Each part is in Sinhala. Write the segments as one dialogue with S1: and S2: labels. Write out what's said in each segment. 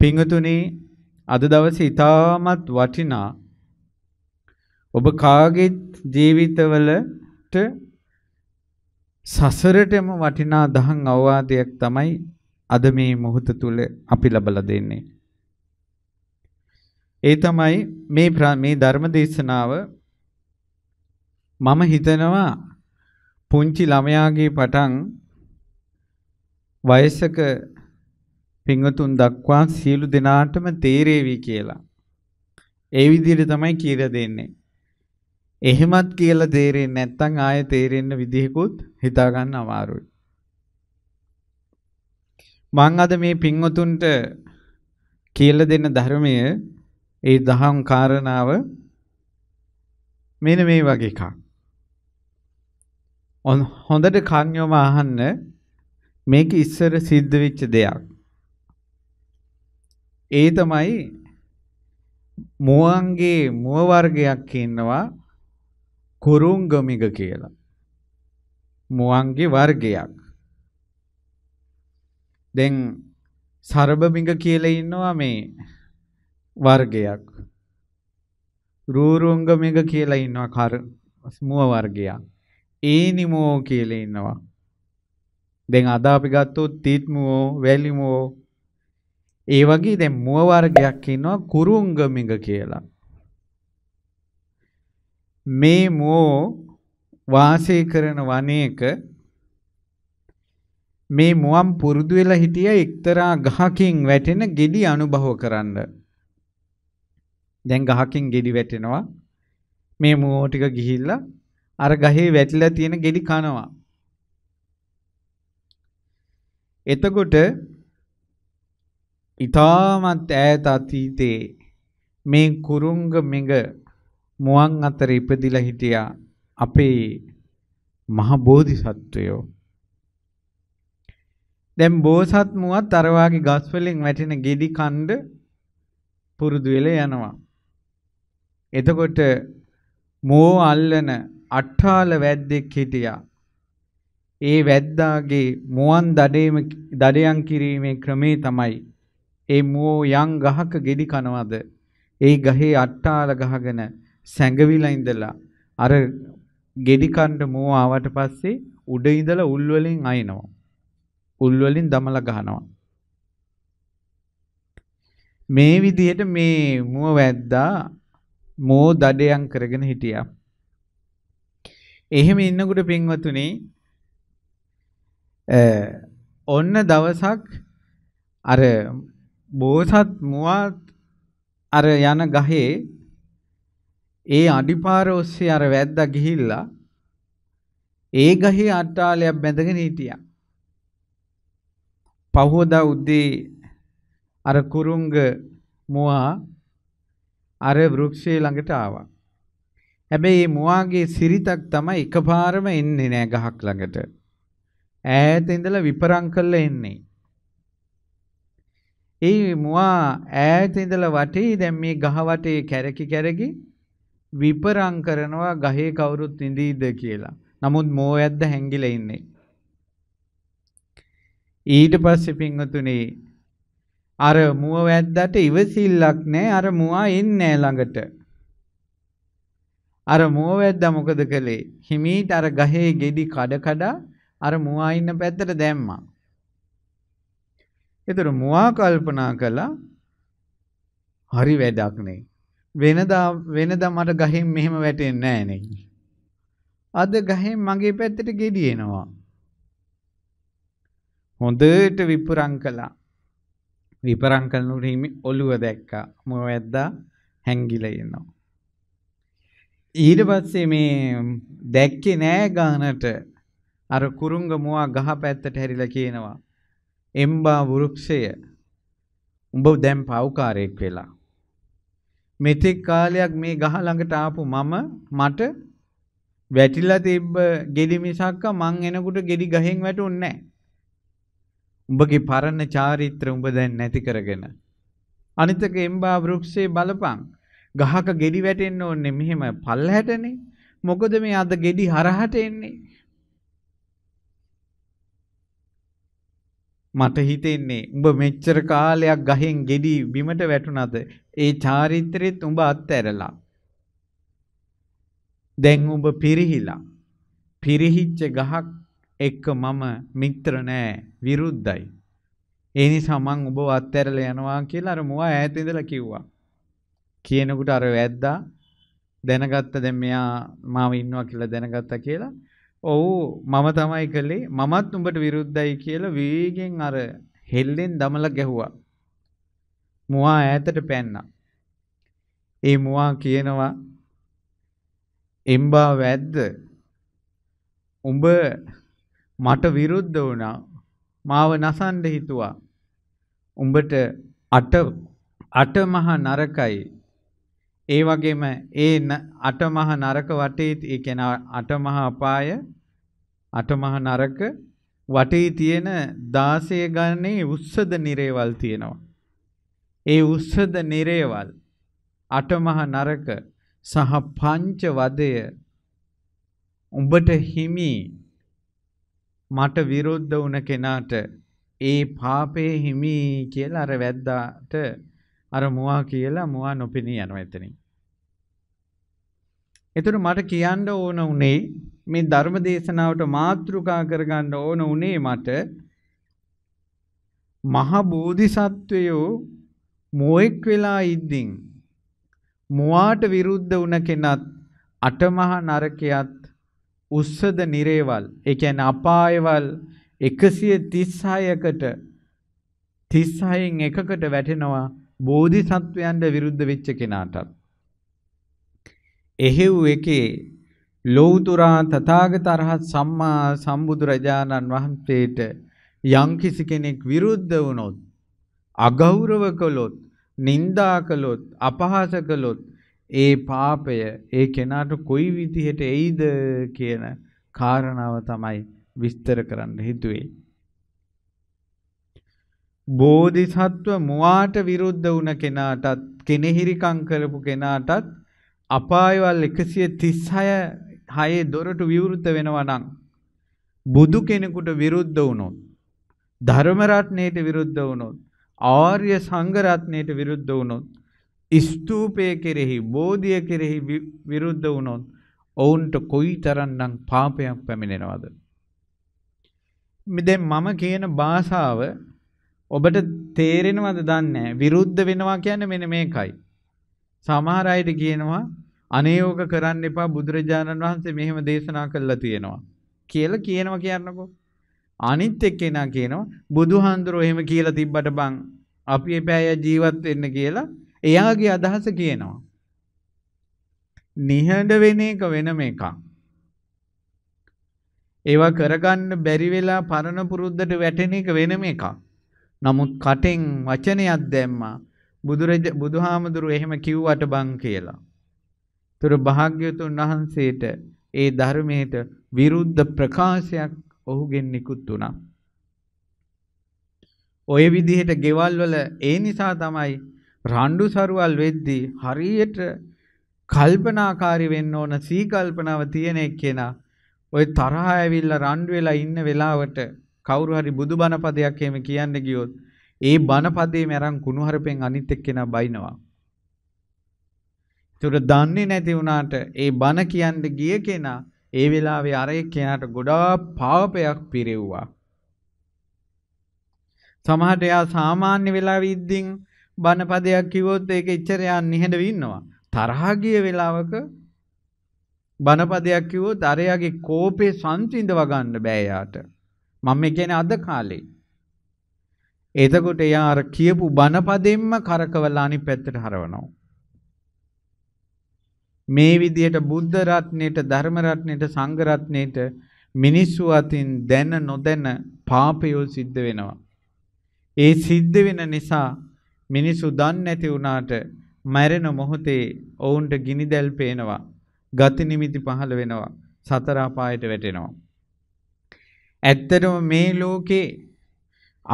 S1: පිංගතුනි අද දවසේ ඉතාමත් වටිනා ඔබ කාගෙත් ජීවිතවලට සසරටම වටිනා දහම් අවවාදයක් තමයි අද මේ මොහොත තුල අපි ලබලා දෙන්නේ. ඒ තමයි මේ මේ ධර්ම දේශනාව මම හිතනවා පුංචි ළමයාගේ පටන් වයසක පින්වතුන් දක්වා සියලු දෙනාටම තේරේවි කියලා. ඒ විදිහට තමයි කියලා දෙන්නේ. එහෙමත් කියලා තේරෙන්නේ නැත්නම් ආයෙ තේරෙන්න විදිහකුත් හිතා ගන්න අමාරුයි. මං අද මේ පින්වතුන්ට කියලා දෙන ධර්මය ඒ දහම් කාරණාව මෙන්න මේ වගේ එකක්. හොඳට කන් යොම අහන්න මේක ඉස්සර සිද්ධ වෙච්ච දෙයක්. ඒ තමයි මුවන්ගේ මුව වර්ගයක් ඉන්නවා කුරුංගමිග කියලා. මුවන්ගේ වර්ගයක්. දැන් සර්බමිග කියලා ඉන්නවා මේ වර්ගයක්. රූරුංගමිග කියලා ඉන්නවා කර මුව වර්ගයක්. ඒනිමෝ කියලා ඉන්නවා. දැන් අද අපි ගත්තොත් තීත්මුවෝ, වැලිමුවෝ ඒ වගේ දැන් මුව වර්ගයක් ඉන්නවා කුරුංගමිඟ කියලා. මේ මුව වාසය කරන වනයේක මේ මුවම් පුරුදු වෙලා හිටිය එක්තරා ගහකින් වැටෙන ගෙඩි අනුභව කරන්න. දැන් ගහකින් ගෙඩි වැටෙනවා. මේ මුව ටික ගිහිල්ලා අර ගහේ වැටිලා තියෙන ගෙඩි කනවා. එතකොට ඉතාමත් ඈත අතීතේ මේ කුරුංග මෙඟ මුවන් අතර ඉපදිලා හිටියා අපේ මහ බෝධිසත්වයෝ. දැන් බෝසත් මුවත් අර වාගේ ගස් වලින් වැටෙන ගෙඩි කණ්ඩ පුරුදු වෙලා යනවා. එතකොට මෝ අල්ලන අට්ටාල වැද්දෙක් හිටියා. ඒ වැද්දාගේ මුවන් දඩේම දඩයන් කිරීමේ ක්‍රමේ තමයි ඒ මුවෝ යම් ගහක ගෙඩි කනවද? ඒ ගහේ අට්ටාල ගහගෙන සැඟවිලා ඉඳලා අර ගෙඩි කන්න මුව ආවට පස්සේ උඩ ඉඳලා උල් වලින් අයිනවා. උල් වලින් දමලා ගහනවා. මේ විදිහට මේ මුව වැද්දා මෝ දඩයන් කරගෙන හිටියා. එහෙම ඉන්නකොට පින්වතුනි ඔන්න දවසක් අර බෝසත් මුවත් අර යන ගහේ ඒ අඩිපාර ඔස්සේ අර වැද්දා ගිහිල්ලා ඒ ගහේ අට්ටාලයක් බැඳගෙන හිටියා. පහවදා උදේ අර කුරුංග මුවා අර වෘක්ෂයේ ළඟට ආවා. හැබැයි මේ මුවාගේ සිරිතක් තමයි එකපාරම එන්නේ නෑ ගහක් ළඟට. ඈත ඉඳලා විපරම් කරලා එන්නේ. ඒ මුවා ඈත ඉඳලා වටේ දැන් මේ ගහ වටේ කැරකි කැරකි විපරම් කරනවා ගහේ කවුරුත් ඉඳීද කියලා. නමුත් මෝ ඇද්ද හැංගිලා ඉන්නේ. ඊට පස්සේ පින්වතුනි අර මුව වැද්දට ඉවසිල්ලක් නැහැ අර මුවා එන්නේ ළඟට. අර මුව වැද්දා මොකද කළේ? හිමීට අර ගහේ ගෙඩි කඩ කඩ අර මුවා ඉන්න පැත්තට දැම්මා. ඒතර මුවා කල්පනා කළා හරි වැඩක් නේ. වෙනදා වෙනදා මට ගහෙන් මෙහෙම වැටෙන්නේ නැහැ අද ගහෙන් මගේ පැත්තට ගෙඩියනවා. හොඳට විපරං කළා. විපරං කළනකොට හිමි ඔළුව දැක්කා. මුව වැද්දා හැංගිලා ඉනවා. ඊට පස්සේ මේ දැක්කේ නෑ ගානට අර කුරුංග මුවා ගහ පැත්තට හැරිලා කියනවා එම්බා වෘක්ෂය උඹ දැන් පවුකාරයෙක් වෙලා. මෙතෙක් කාලයක් මේ ගහ ළඟට ආපු මම මට වැටිලා තිබ්බ ගෙඩි මිසක්ක මං එනකොට ගෙඩි ගහෙන් වැටුන්නේ නැහැ. උඹගේ පරණ චාරිත්‍ර උඹ දැන් නැති කරගෙන. අනිතක එම්බා වෘක්ෂේ බලපං. ගහක ගෙඩි වැටෙන්න ඕනේ මෙහෙම පල්ලහැටනේ. මොකද මේ අද ගෙඩි හරහට එන්නේ. මට හිතෙන්නේ උඹ මෙච්චර කාලයක් ගහෙන් ගෙඩි බිමට වැටුණාද ඒ චාරිත්‍රෙත් උඹ අත්හැරලා දැන් උඹ පිරිහිලා පිරිහිච්ච ගහක් එක්ක මම මිත්‍ර නෑ විරුද්ධයි ඒ නිසා මං උඹව අත්හැරලා යනවා කියලා අර මුවා ඈත ඉඳලා කිව්වා කියනකොට අර වැද්දා දැනගත්ත දැන් මෙයා මාව ඉන්නවා කියලා දැනගත්තා කියලා ඔව් මම තමයි කළේ මමත් උඹට විරුද්ධයි කියලා වේගෙන් අර හෙල්ලෙන් දමලා ගැහුවා. මුවා ඈතට පැන්නා. ඒ මුවා කියනවා එම්බා වැද්ද උඹ මට විරුද්ධ වුණා. මාව නසන්න හිතුවා. උඹට අට අට මහා නරකයි ඒ වගේම ඒ අටමහා නරක වටේ ඒ කියන අටමහා අපාය අටමහා නරක වටේ තියෙන 16 ගණනේ උස්සද නිරේවල් තියෙනවා. ඒ උස්සද නිරේවල් අටමහා නරක සහ පංච වදය උඹට හිමි මට විරුද්ධ වුණ කෙනාට ඒ පාපේ හිමි කියලා අර වැද්දාට අර මුවා කියලා මුවා නොපෙනී යනවා එතනින්. ඒතර මට කියන්න ඕන උනේ මේ ධර්ම දේශනාවට මාතෘකා කරගන්න ඕන උනේ මට මහ බෝධිසත්වයෝ මොෙක් වෙලා ඉද්දින් මොවාට විරුද්ධ වුණ කෙනත් අටමහා නරකයත් උස්සද නිරේවල් ඒ කියන්නේ අපායවල් 136කට 36න් එකකට වැටෙනවා බෝධිසත්වයන්ට විරුද්ධ වෙච්ච කෙනාටත්. එහෙව් එකේ ලෞතුරා තථාගතරහත් සම්මා සම්බුදුරජාණන් වහන්සේට යම්කිසි කෙනෙක් විරුද්ධ වුණොත් අගෞරව කළොත් නින්දා කළොත් අපහාස කළොත් ඒ පාපය ඒ කෙනාට කොයි විදිහට එයිද කියන කාරණාව තමයි විස්තර කරන්න හිතුවේ. බෝධිසත්ව මුවාට විරුද්ධ වුණ කෙනාටත් කෙනෙහිරිකම් කරපු කෙනාටත් අපායවල් 136 හයේ දොරට විවෘත වෙනවා නම් බුදු කෙනෙකුට විරුද්ධ වුණොත් ධර්ම රත්නයට විරුද්ධ වුණොත් ආර්ය සංඝ රත්නයට විරුද්ධ වුණොත් ස්තූපය කෙරෙහි බෝධිය කෙරෙහි විරුද්ධ වුණොත් ඔවුන්ට කොයිතරම්නම් පාපයක් පැමිණෙනවද දැන් මම කියන භාෂාව ඔබට තේරෙනවද දන්නේ විරුද්ධ වෙනවා කියන්නේ මෙන්න මේකයි සමහර අයට කියනවා අනේෝක කරන්න එපා බුදුරජාණන් වහන්සේ මෙහෙම දේශනා කළා තියෙනවා කියලා කියනවා කියන්නකෝ. අනිත් එක්කෙනා කියනවා බුදුහාඳුරෝ එහෙම කියලා තිබ්බට බං අපි එපෑය ජීවත් වෙන්න කියලා එයාගේ අදහස කියනවා. නිහඬ වෙන එක වෙනම එකක්. ඒවා කරගන්න බැරි වෙලා පරණ පුරුද්දට වැටෙන එක වෙනම එකක්. නමුත් කටෙන් වචනයක් දැම්මා බුදුරජ බුදුහාමුදුරු එහෙම කිව්වට බං කියලා. තුරු භාග්‍යතුන් වහන්සේට ඒ ධර්මයට විරුද්ධ ප්‍රකාශයක් ඔහුගෙන් නිකුත් වුණා. ඔය විදිහට ගෙවල් වල ඒ නිසා තමයි රණ්ඩු සරුවල් වෙද්දී හරියට කල්පනාකාරී වෙන්න ඕන සීකල්පනාව තියෙන එක්කෙනා ඔය තරහ ඇවිල්ලා රණ්ඩු වෙලා ඉන්න වෙලාවට කවුරු හරි බුදුබණ පදයක් එහෙම කියන්න ගියොත් ඒ බණ පදේම අරන් කුණුහරුපෙන් අනිත් එක්කෙනා බයිනවා. ඒතර දන්නේ නැති වුණාට ඒ බන කියන්න ගිය කෙනා ඒ වෙලාවේ අර එක්කෙනාට ගොඩාක් පාපයක් පිරෙව්වා. සමහරට එයා සාමාන්‍ය වෙලාවෙ ඉද්දින් බනපදයක් කිව්වොත් ඒක එච්චර යා නිහඬව ඉන්නවා. තරහා ගිය වෙලාවක බනපදයක් කිව්වොත් අරයාගේ කෝපේ සංසිඳව ගන්න බෑ යාට. මම කියන්නේ අද කාලේ. එතකොට එයා අර කියපු බනපදෙන්ම කරකවලා අනිත් පැත්තට හරවනවා. මේ විදිහට බුද්ධ රත්නයේට ධර්ම රත්නයේට සංඝ රත්නයේට මිනිස්සු අතින් දැන නොදැන පාපයෝ සිද්ධ වෙනවා. ඒ සිද්ධ වෙන නිසා මිනිසු දන්නේ නැති වුණාට මැරෙන මොහොතේ ඔවුන්ට ගිනිදැල් පේනවා. ගති නිමිති පහළ වෙනවා. සතර අපායට වැටෙනවා. ඇත්තටම මේ ලෝකේ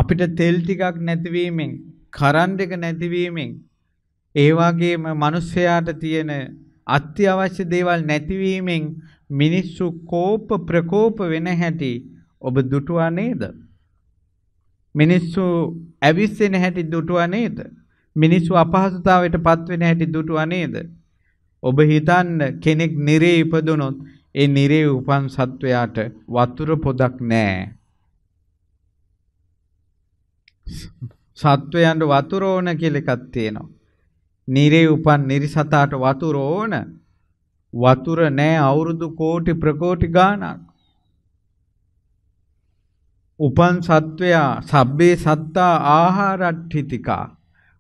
S1: අපිට තෙල් ටිකක් නැතිවීමෙන්, කරන්ට් එක නැතිවීමෙන් ඒ වගේම මිනිස්යාට තියෙන අත්‍යවශ්‍ය දේවල් නැතිවීමෙන් මිනිස්සු කෝප ප්‍රකෝප වෙන හැටි ඔබ දුටුවා නේද? මිනිස්සු ඇවිස්සෙන හැටි දුටුවා නේද? මිනිස්සු අපහසුතාවයට පත් වෙන හැටි දුටුවා නේද? ඔබ හිතන්න කෙනෙක් නිරේ ඉපදුනොත් ඒ නිරේ උපන් සත්වයාට වතුර පොදක් නැහැ. සත්වයන්ට වතුර ඕන කියලා එකක් තියෙනවා. නිරේ උපන් නිරිසතාට වතුර ඕන. වතුර නෑ අවුරුදු කෝටි ප්‍රකෝටි ගාණක්. උපන් සත්වයා සබ්බේ සත්තා ආහාරට්ඨිතිකා.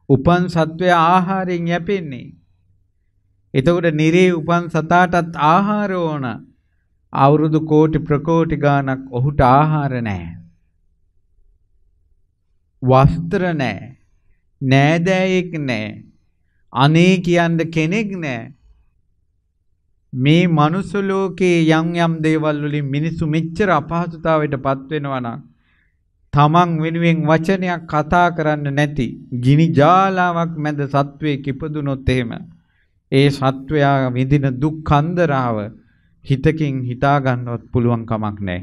S1: උපන් සත්වයා ආහාරයෙන් යැපෙන්නේ. එතකොට නිරේ උපන් සතාටත් ආහාර ඕන. අවුරුදු කෝටි ප්‍රකෝටි ගාණක් ඔහුට ආහාර නැහැ. වස්ත්‍ර නැහැ. නෑදෑයෙක් නැහැ. අනේ කියන්න කෙනෙක් නෑ. මේ මනුස්ස ලෝකේ යම් යම් දේවල් වලින් මිනිසු මෙච්චර අපහසුතාවයට පත් වෙනවා නම් තමන් වෙනුවෙන් වචනයක් කතා කරන්න නැති ගිනි ජාලාවක් මැද සත්වයෙක් ඉපදුනොත් එහෙම ඒ සත්වයා විඳින දුක් කන්දරාව හිතකින් හිතා ගන්නවත් පුළුවන් කමක් නැහැ.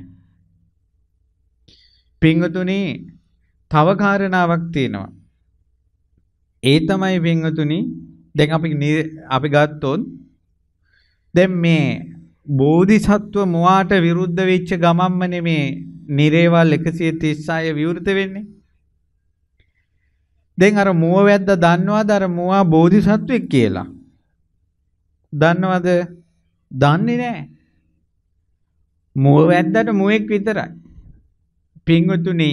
S1: පින්වතුනි තව කාරණාවක් තියෙනවා. ඒ තමයි වෙන්වතුනි දැන් අපි අපි ගත්තොත් දැන් මේ බෝධිසත්ව මොවාට විරුද්ධ වෙච්ච ගමම්ම නෙමේ නිරේවල් 136 විවෘත වෙන්නේ. දැන් අර මුවවැද්ද දන්නවද අර මුවා බෝධිසත්වෙක් කියලා? දන්නවද? දන්නේ නැහැ. මුවවැද්දට මුවෙක් විතරයි. පින්වතුනි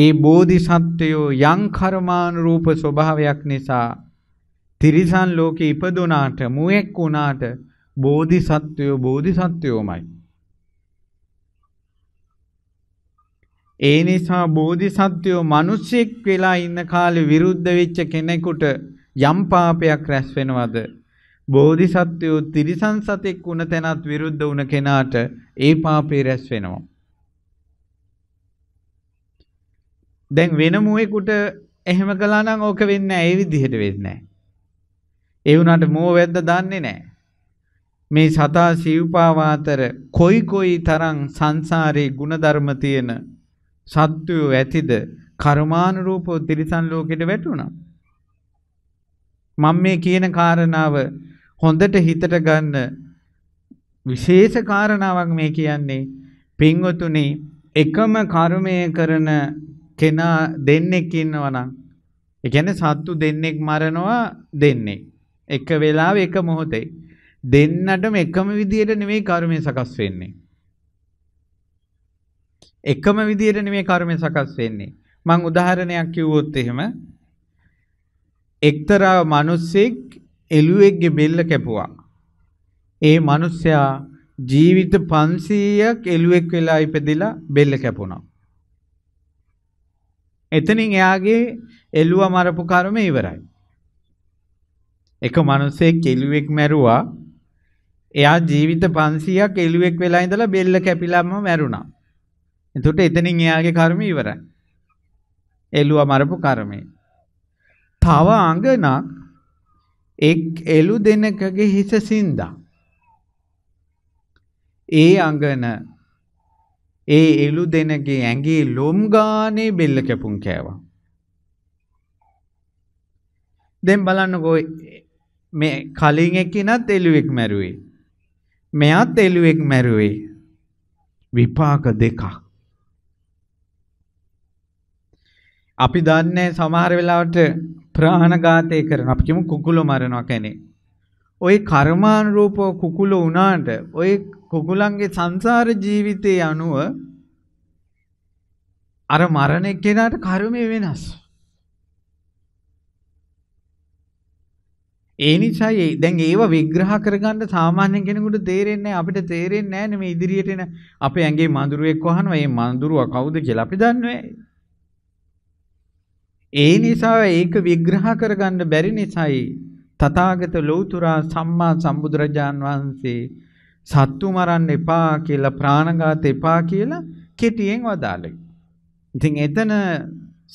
S1: ඒ බෝධිසත්වයෝ යම් කර්මානුරූප ස්වභාවයක් නිසා තිරිසන් ලෝකේ ඉපදුනාට මුවෙක් වුණාට බෝධිසත්වයෝ බෝධිසත්වයෝමයි. ඒ නිසා බෝධිසත්වයෝ මිනිසෙක් වෙලා ඉන්න කාලේ විරුද්ධ වෙච්ච කෙනෙකුට යම් පාපයක් රැස් වෙනවද? බෝධිසත්වයෝ තිරිසන් සතෙක් වුණ තැනත් විරුද්ධ වුණ කෙනාට ඒ පාපේ රැස් වෙනවා. දැන් වෙන මුවෙකුට එහෙම කළා නම් ඕක වෙන්නේ නැහැ. ඒ විදිහට වෙන්නේ නැහැ. ඒ වුණාට මෝ වැද්ද දන්නේ නැහැ. මේ සතා සිව්පාවා අතර කොයි කොයි තරම් සංසාරේ ಗುಣධර්ම තියෙන සත්වයෝ ඇතිද? කර්මානුරූපව තිරිසන් ලෝකෙට වැටුණා. මම මේ කියන කාරණාව හොඳට හිතට ගන්න විශේෂ කාරණාවක් මේ කියන්නේ පින්වතුනි එකම කර්මය කරන කෙනා දෙන්නෙක් ඉන්නවනම් ඒ කියන්නේ සත්තු දෙන්නෙක් මරනවා දෙන්නේ එක වෙලාවෙ එක මොහොතේ දෙන්නටම එකම විදියට නෙමෙයි කර්මය සකස් වෙන්නේ එකම විදියට නෙමෙයි කර්මය සකස් වෙන්නේ මං උදාහරණයක් කිව්වොත් එහෙම එක්තරා මිනිස්සෙක් එළුවෙක්ගේ බෙල්ල කැපුවා ඒ මිනිසයා ජීවිත 500ක් එළුවෙක් වෙලා ඉපදිලා බෙල්ල කැපුණා එතනින් එයාගේ එළුව මරපු කර්ම ඉවරයි. එක මිනිසෙක් එළුවෙක් මැරුවා. එයා ජීවිත 500ක් එළුවෙක් වෙලා ඉඳලා බෙල්ල කැපිලාම මැරුණා. එතකොට එතනින් එයාගේ කර්ම ඉවරයි. එළුව මරපු කර්මය. තව අඟනක් එක් එළු දෙනකගේ හිස සින්දා. ඒ අඟන ඒ එළු දෙනගේ ඇඟේ ලොම් ගානේ බෙල්ල කැපුම් කෑවා. දැන් බලන්නකෝ මේ කලින් එක්කිනත් එළුවෙක් මැරුවේ. මෙයත් එළුවෙක් මැරුවේ. විපාක දෙකක්. අපි දන්නේ සමහර වෙලාවට ප්‍රාණඝාතය කරන අපි කියමු කුකුලෝ මරනවා කෙනෙක්. ওই කර්මානුරූපව කුකුලෝ වුණාට ওই කුකුලන්ගේ සංසාර ජීවිතයේ අනුව අර මරණය කෙනාට කර්මය වෙනස්. ඒ නිසා දැන් ඒව විග්‍රහ කරගන්න සාමාන්‍ය කෙනෙකුට තේරෙන්නේ අපිට තේරෙන්නේ නැහැ මේ ඉදිරියට එන අපේ ඇඟේ මඳුරුවෙක් වහනවා මේ මඳුරුවා කවුද කියලා අපි දන්නේ ඒ නිසා ඒක විග්‍රහ කරගන්න බැරි නිසායි තථාගත ලෞතුරා සම්මා සම්බුදුරජාන් වහන්සේ සත්තු මරන්න එපා කියලා ප්‍රාණඝාත එපා කියලා කෙටියෙන් වදාළේ. ඉතින් එතන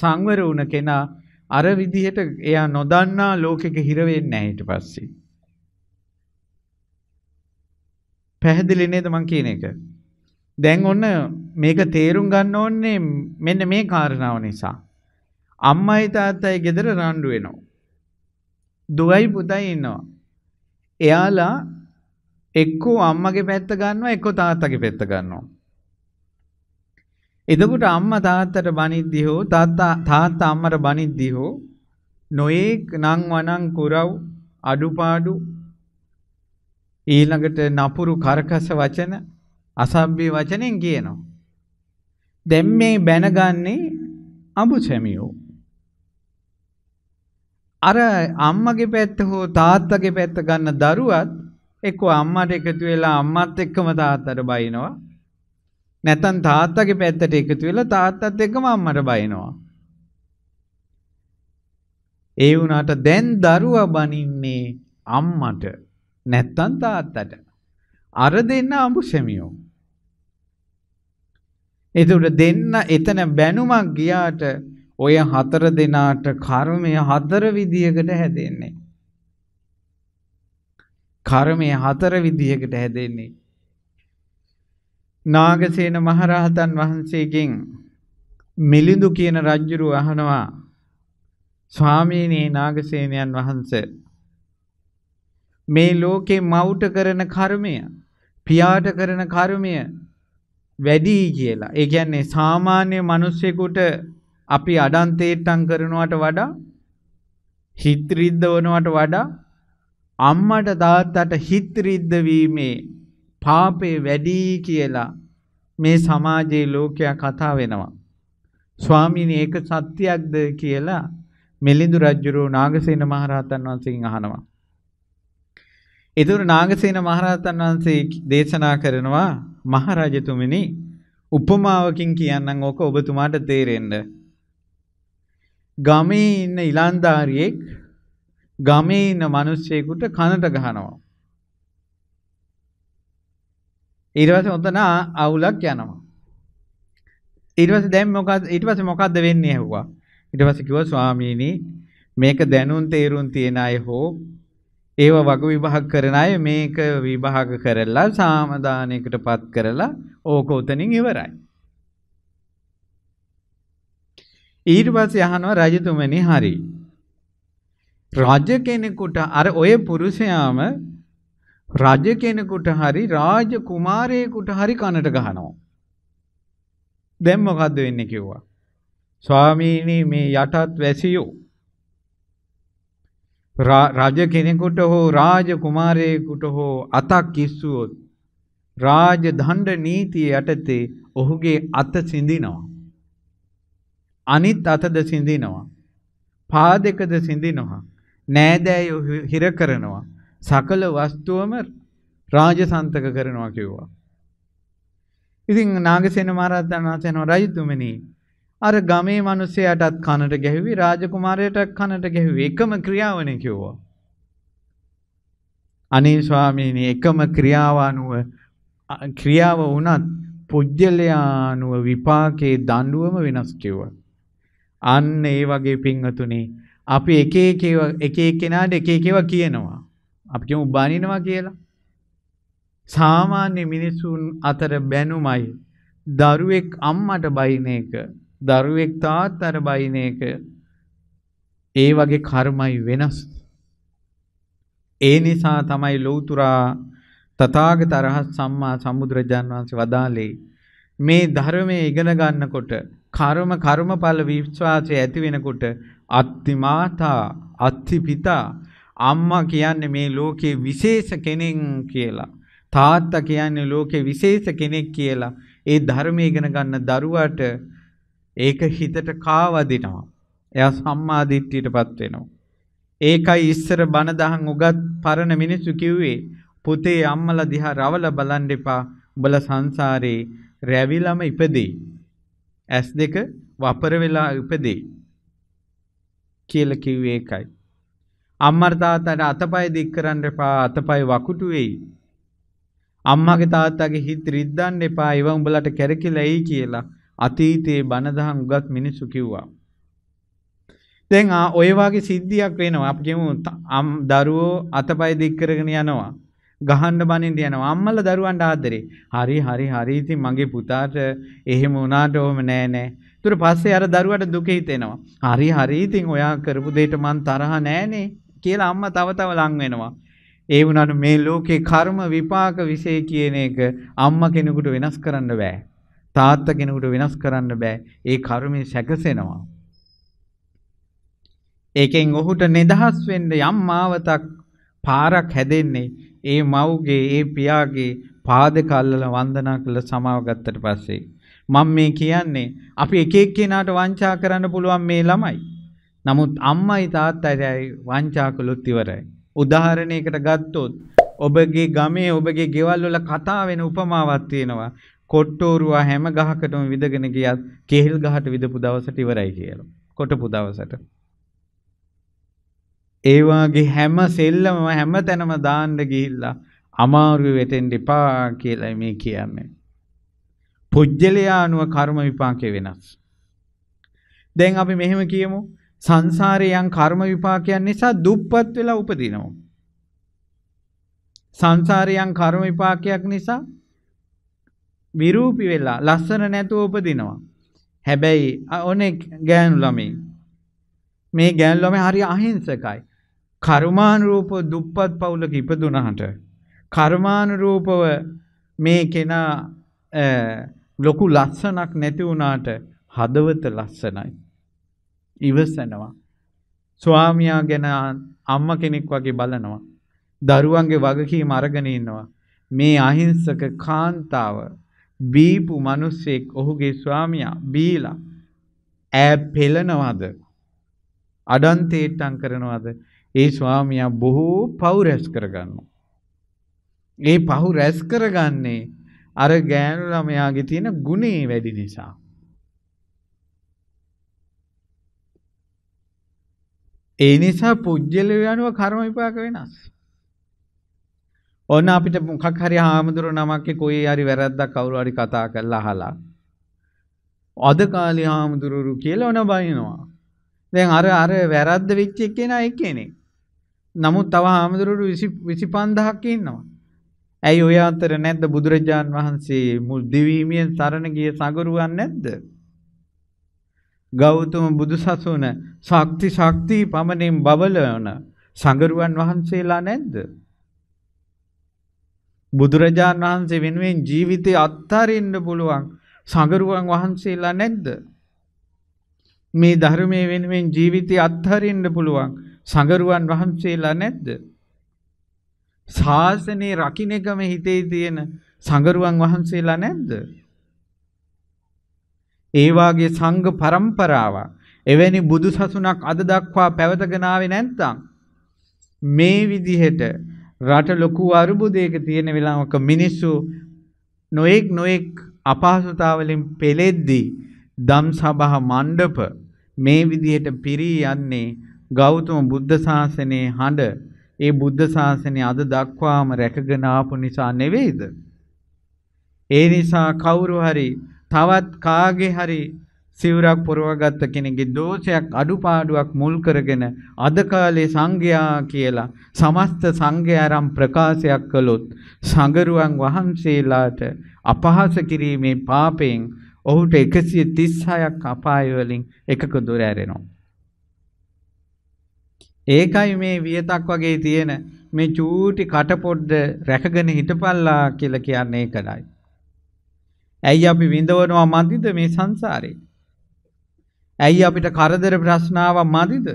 S1: සංවර වුණ කෙනා අර විදිහට එයා නොදන්නා ලෝකෙක හිර වෙන්නේ නැහැ ඊට පස්සේ. පැහැදිලි නේද මං කියන එක? දැන් ඔන්න මේක තේරුම් ගන්න ඕනේ මෙන්න මේ කාරණාව නිසා. අම්මයි තාත්තයි ගෙදර රණ්ඩු වෙනවා. දුවයි පුතයි ඉන්නවා. එයාලා එක්කෝ අම්මගේ පැත්ත ගන්නවා එක්කෝ තාත්තගේ පැත්ත ගන්නවා. එතකොට අම්මා තාත්තට බනිද්දී හෝ තාත්තා තාත්තා අම්මට බනිද්දී හෝ නොයේක් නං වනං කුරව් අඩුපාඩු ඊළඟට නපුරු කරකස වචන අසභ්‍ය වචනෙන් කියනවා. දැන් මේ බැනගන්නේ අඹුචැමියෝ. අර අම්මගේ පැත්ත හෝ තාත්තගේ පැත්ත ගන්න දරුවත් එක්කෝ අම්මට එකතු වෙලා අම්මත් එක්කම තාත්තට බයිනවා. නැතන් තාත්තගේ පැත්තට එකතු වෙලා තාත්තත් එක්කම අම්මට බයිනවා. ඒ වුණාට දැන් දරුවා බනින්නේ අම්මට නැත්තම් තාත්තට. අර දෙන්න අඹුසැමියෝ. එතකොට දෙන්න එතන බැනුමක් ගියාට ඔය හතර දෙනාට කර්මය හතර විදියකට හැදෙන්නේ. කර්මය හතර විදිහකට හැදෙන්නේ. නාගසේන මහරහතන් වහන්සේගෙන් මිලිඳු කියන රජුරුව අහනවා ස්වාමීනි නාගසේනයන් වහන්ස මේ ලෝකේ මවුට කරන කර්මය පියාට කරන කර්මය වැඩි කියලා. ඒ කියන්නේ සාමාන්‍ය මිනිස්සෙකුට අපි අඩන්තේට්ටම් කරනවට වඩා හිත් රිද්දවනවට වඩා අම්මට තාත්තට හිත්‍රිද්ද වීමේ පාපේ වැඩි කියලා මේ සමාජයේ ලෝකයා කතා වෙනවා. ස්වාමීනි ඒක සත්‍යයක්ද කියලා මිලිඳු රජුරෝ නාගසේන මහරහතන් වහන්සේගෙන් අහනවා. ඒතර නාගසේන මහරහතන් වහන්සේ දේශනා කරනවා මහරජතුමනි උපමාවකින් කියන්නම් ඕක ඔබතුමාට තේරෙන්න. ගමේ ඉන්න ඉලන්දාරියෙක් ගමේ ඉන්න මිනිස්සෙකුට කනට ගහනවා. ඊට පස්සේ ඔතන අවුලක් යනවා. ඊට පස්සේ දැන් මොකද ඊට පස්සේ මොකද්ද වෙන්නේ ඇහුවා. ඊට පස්සේ කිව්වා ස්වාමීනි මේක දැනුම් තේරුම් තියන අය හෝ ඒව වග විභාග කරන අය මේක විභාග කරලා සාමදානයකටපත් කරලා ඕක උතනින් ඉවරයි. ඊට පස්සේ අහනවා රජතුමනි හරි රජ කෙනෙකුට අර ඔය පුරුෂයාම රජ කෙනෙකුට හරි රාජ කුමාරයෙකුට හරි කනට ගහනවා. දැන් මොකද්ද වෙන්නේ කිව්වා. ස්වාමීනි මේ යටත් වැසියෝ රජ කෙනෙකුට හෝ රාජ කුමාරයෙකුට හෝ අතක් කිස්සුවොත් රාජ දණ්ඩ නීතිය යටතේ ඔහුගේ අත සිඳිනවා. අනිත් අතද සිඳිනවා. පාදකද සිඳිනවා. නෑදෑයෝ හිර කරනවා. සකල වස්තුවම රාජසන්තක කරනවා කිව්වා. ඉතින් නාගසේන මහරහතන් වහන්සේ නෝ රජතුමනි අර ගමේ මිනිසයාටත් කනට ගැහුවේ රාජකුමාරයාටත් කනට ගැහුවේ එකම ක්‍රියාවනේ කිව්වා. අනේ ස්වාමීනි එකම ක්‍රියාව අනුව ක්‍රියාව වුණත් පුජ්‍යලයානුව විපාකේ දඬුවම වෙනස් කිව්වා. අන්න ඒ වගේ පින්වතුනි අපි එක එක එක එක්කෙනාට එක එක ඒවා කියනවා. අපි කියමු බනිනවා කියලා. සාමාන්‍ය මිනිසුන් අතර බැනුමයි දරුවෙක් අම්මට බයින එක, දරුවෙක් තාත්තට බයින එක ඒ වගේ කර්මයි වෙනස්. ඒ නිසා තමයි ලෞතුරා තථාගත අරහත් සම්මා සම්බුදුරජාන් වහන්සේ වදාළේ මේ ධර්මයේ ඉගෙන ගන්නකොට කර්ම කර්මඵල විශ්වාසය ඇති වෙනකොට අත්ති මාතා අත්ති පිතා අම්මා කියන්නේ මේ ලෝකේ විශේෂ කෙනෙක් කියලා තාත්තා කියන්නේ ලෝකේ විශේෂ කෙනෙක් කියලා ඒ ධර්මය ඉගෙන ගන්න දරුවාට ඒක හිතට කාවදිනවා එයා සම්මා දිට්ඨියටපත් වෙනවා ඒකයි ඉස්සර බණ දහන් උගත් පරණ මිනිස්සු කිව්වේ පුතේ අම්මලා දිහා රවල බලන් එපා උඹලා සංසාරේ රැවිලම ඉපදෙයි ඇස් දෙක වපර වෙලා ඉපදෙයි කියලා කිව්වේ ඒකයි. අම්මර තාත්තට අතපය දික් කරන්න එපා අතපය වකුටු වෙයි. අම්මගේ තාත්තගේ හිත රිද්දන්න එපා ඒව උඹලට කැරකිලා එයි කියලා අතීතයේ බනදහම් උගත් මිනිස්සු කිව්වා. දැන් ඔය වගේ සිද්ධියක් වෙනවා අපි කියමු දරුවෝ අතපය දික් කරගෙන යනවා. ගහන්න බනින්න යනවා අම්මලා දරුවන්ට ආදරේ. හරි හරි හරි ඉතින් මගේ පුතාට එහෙම වුණාට ඕම නෑ නෑ. ඒතර පස්සේ අර දරුවට දුක හිතෙනවා. හරි හරි ඉතින් ඔයා කරපු දෙයට මං තරහ නෑනේ කියලා අම්මා තව තව ලං වෙනවා. ඒ වුණාට මේ ලෝකේ කර්ම විපාක વિશે කියන එක අම්මා කෙනෙකුට වෙනස් කරන්න බෑ. තාත්තා කෙනෙකුට වෙනස් කරන්න බෑ. ඒ කර්මය සැකසෙනවා. ඒකෙන් ඔහුට නිදහස් වෙන්න යම් මාවතක් පාරක් හැදෙන්නේ ඒ මව්ගේ ඒ පියාගේ පාද කල්ලල වන්දනා කළ සමාව ගත්තට පස්සේ මම මේ කියන්නේ අපි එක එක්කෙනාට වංචා කරන්න පුළුවන් මේ ළමයි. නමුත් අම්මයි තාත්තයි වංචා කළොත් ඉවරයි. උදාහරණයකට ගත්තොත් ඔබගේ ගමේ ඔබගේ ගෙවල් වල කතා වෙන උපමාවක් තියෙනවා. කොට්ටෝරුවා හැම ගහකටම විදගෙන ගියත් කෙහෙල් ගහට විදපු දවසට ඉවරයි කියලා. කොටපු දවසට. ඒ වගේ හැම සෙල්ලම හැම තැනම දාන්න ගිහිල්ලා අමාරුවේ වෙටෙන්න එපා කියලා මේ කියන්නේ. පුජ්‍යලයානුව කර්ම විපාකේ වෙනස්. දැන් අපි මෙහෙම කියමු සංසාරේ යම් කර්ම විපාකයන් නිසා දුප්පත් වෙලා උපදිනවා. සංසාරේ යම් කර්ම විපාකයක් නිසා විරූපී වෙලා ලස්සන නැතුව උපදිනවා. හැබැයි ඔනේ ගෑනු ළමයි මේ ගෑනු ළමයි හරි අහිංසකයි. කර්මානුරූප දුප්පත් පවුලක ඉපදුනහට කර්මානුරූපව මේ කෙනා ලොකු ලස්සනක් නැති වුණාට හදවත ලස්සනයි. ඉවසනවා. ස්වාමියා ගැන අම්ම කෙනෙක් වගේ බලනවා. දරුවන්ගේ වගකීම අරගෙන ඉන්නවා. මේ අහිංසක කාන්තාව බීපු මිනිස්සෙක් ඔහුගේ ස්වාමියා බීලා ඈ පෙළනවද? අඩන්තේට්ටම් කරනවද? ඒ ස්වාමියා බොහෝ පව් රැස් කරගන්නවා. ඒ පහු රැස් කරගන්නේ අර ගෑනු ළමයාගේ තියෙන ගුණේ වැඩි නිසා. ඒ නිසා පුජ්‍යලයන්ව කර්ම විපාක වෙනස්. ඕන අපිට මොකක් හරි හාමුදුරුවෝ නමක් කොයි හරි වැරද්දක් කවුරු හරි කතා කරලා අහලා අද කාලේ හාමුදුරුවෝ කියලා ඕන බනිනවා. දැන් අර අර වැරද්ද වෙච්ච එක්කෙනා එක්කෙනෙක්. නමුත් තව හාමුදුරුවෝ 25000ක් ඉන්නවා. ඇයි ඔය අතර නැද්ද බුදුරජාන් වහන්සේ මුල් දිවීමෙන් සරණ ගිය සගරුවන් නැද්ද? ගෞතම බුදුසසුන ශක්ති ශක්ති පමණින් බබලන සගරුවන් වහන්සේලා නැද්ද? බුදුරජාන් වහන්සේ වෙනුවෙන් ජීවිතේ අත්හරින්න පුළුවන් සගරුවන් වහන්සේලා නැද්ද? මේ ධර්මයේ වෙනුවෙන් ජීවිතේ අත්හරින්න පුළුවන් සගරුවන් වහන්සේලා නැද්ද? ශාසනේ රකින්න එකම හිතේ තියෙන සංගරුවන් වහන්සේලා නැද්ද? ඒ වාගේ සංඝ પરම්පරාව එවැනි බුදු සසුනක් අද දක්වා පැවතගෙන ආවේ නැත්නම් මේ විදිහට රට ලොකු අරුබුදයක තියෙන වෙලාවක මිනිස්සු නොඑක් නොඑක් අපහසුතාවලින් පෙළෙද්දී දම් සභා මණ්ඩප මේ විදිහට පිරී යන්නේ ගෞතම බුද්ධ ශාසනයේ හඬ ඒ බුද්ධ ශාසනය අද දක්වාම රැකගෙන ආපු නිසා නෙවෙයිද? ඒ නිසා කවුරු හරි තවත් කාගේ හරි සිවුරක් පොරවගත්ත කෙනෙක්ගේ දෝෂයක් අඩුපාඩුවක් මුල් කරගෙන අද කාලේ සංඝයා කියලා සමස්ත සංඝයාරම් ප්‍රකාශයක් කළොත් සංගරුවන් වහන්සේලාට අපහාස කිරීමේ පාපයෙන් ඔහුට 136ක් අපාය වලින් එකක දොර ඇරෙනවා ඒකයි මේ වියතක් වගේ තියෙන මේ චූටි කටපොඩ රැකගෙන හිටපල්ලා කියලා කියන්නේ ඒකයි. ඇයි අපි විඳවනවා මදිද මේ සංසාරේ? ඇයි අපිට කරදර ප්‍රශ්නාව මදිද?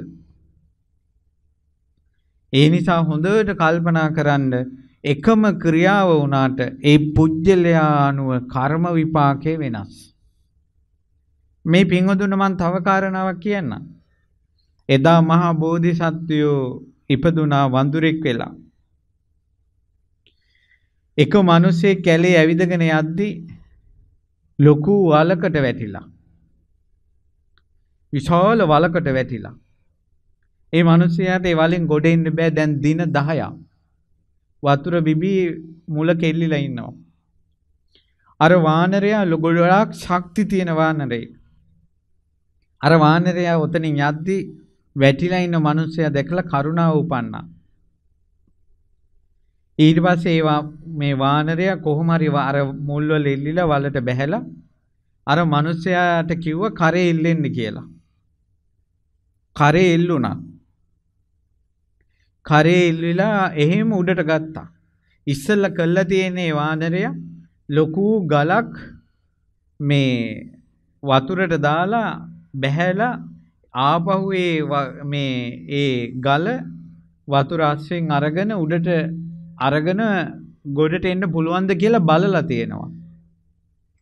S1: ඒ නිසා හොඳට කල්පනා කරන්න එකම ක්‍රියාව වුණාට ඒ පුජ්‍යලයා අනුව කර්ම විපාකේ වෙනස්. මේ පින්වතුන් මන් තව කාරණාවක් කියන්නම්. එදා මහා බෝධිසත්වයෝ ඉපදුනා වඳුරෙක් වෙලා. එක මිනිස්සේ කැලේ ඇවිදගෙන යද්දී ලොකු වලකට වැටිලා. විශාල වලකට වැටිලා. ඒ මිනිස්යාට ඒ වලින් ගොඩ එන්න බෑ දැන් දින 10ක්. වතුර බිබී මුල කෙල්ලිලා ඉන්නවා. අර වානරයා ලොගොඩක් ශක්ති තියෙන වානරයෙක්. අර වානරයා ඔතනින් යද්දී වැටිලා ඉන්න මිනිස්සයා දැකලා කරුණාව උපන්නා. ඊට පස්සේ ඒවා මේ වානරය කොහොම හරි අර මුල් වල ඉල්ලිලා වලට බැහැලා අර මිනිස්සයාට කිව්ව කරේ ඉල්ලෙන්න කියලා. කරේ ඉල්ලුණා. කරේ ඉල්ලිලා එහෙම උඩට ගත්තා. ඉස්සෙල්ලා කළා තියෙන්නේ වානරය ලොකු ගලක් මේ වතුරට දාලා බැහැලා ආපහු ඒ මේ ඒ ගල වතුර අස්වැයෙන් අරගෙන උඩට අරගෙන ගොඩට එන්න පුළුවන්ද කියලා බලලා තියෙනවා.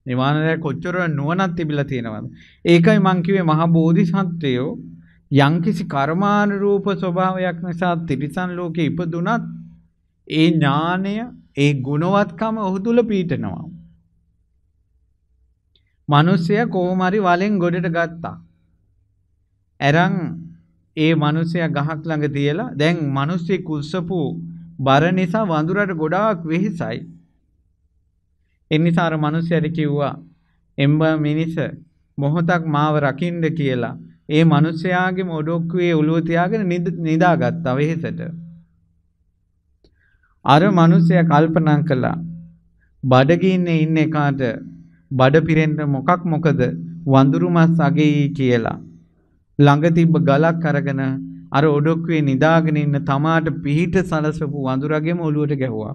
S1: නිවානය කොච්චර නුවණක් තිබිලා තියෙනවද? ඒකයි මං කිව්වේ මහ බෝධිසත්වයෝ යම්කිසි කර්මානුරූප ස්වභාවයක් නිසා තිරිසන් ලෝකේ ඉපදුනත් ඒ ඥානය, ඒ ගුණවත්කම ඔහු තුල පීඨනවා. මිනිස්සයා කොහොම හරි වලෙන් ගොඩට ගත්තා. ඇරන් ඒ මිනිසයා ගහක් ළඟ තියලා දැන් මිනිස්සේ කුස්සපු බර නිසා වඳුරට ගොඩාක් වෙහිසයි. ඒ නිසා අර මිනිසයාට කිව්වා එම්බ මිනිස මොහොතක් මාව රකින්න කියලා. ඒ මිනිසයාගේ මොඩොක්කුවේ ඔළුව තියාගෙන නිදාගත්තා වෙහෙසට. අර මිනිසයා කල්පනා කළා බඩගින්නේ ඉන්නේ කාට බඩ පිරෙන්න මොකක් මොකද වඳුරු මස් අගෙයි කියලා. ළඟ තිබ්බ ගලක් අරගෙන අර ඔඩොක්කුවේ නිදාගෙන ඉන්න තමාට පිහිට සලසපු වඳුරගෙම ඔළුවට ගැහුවා.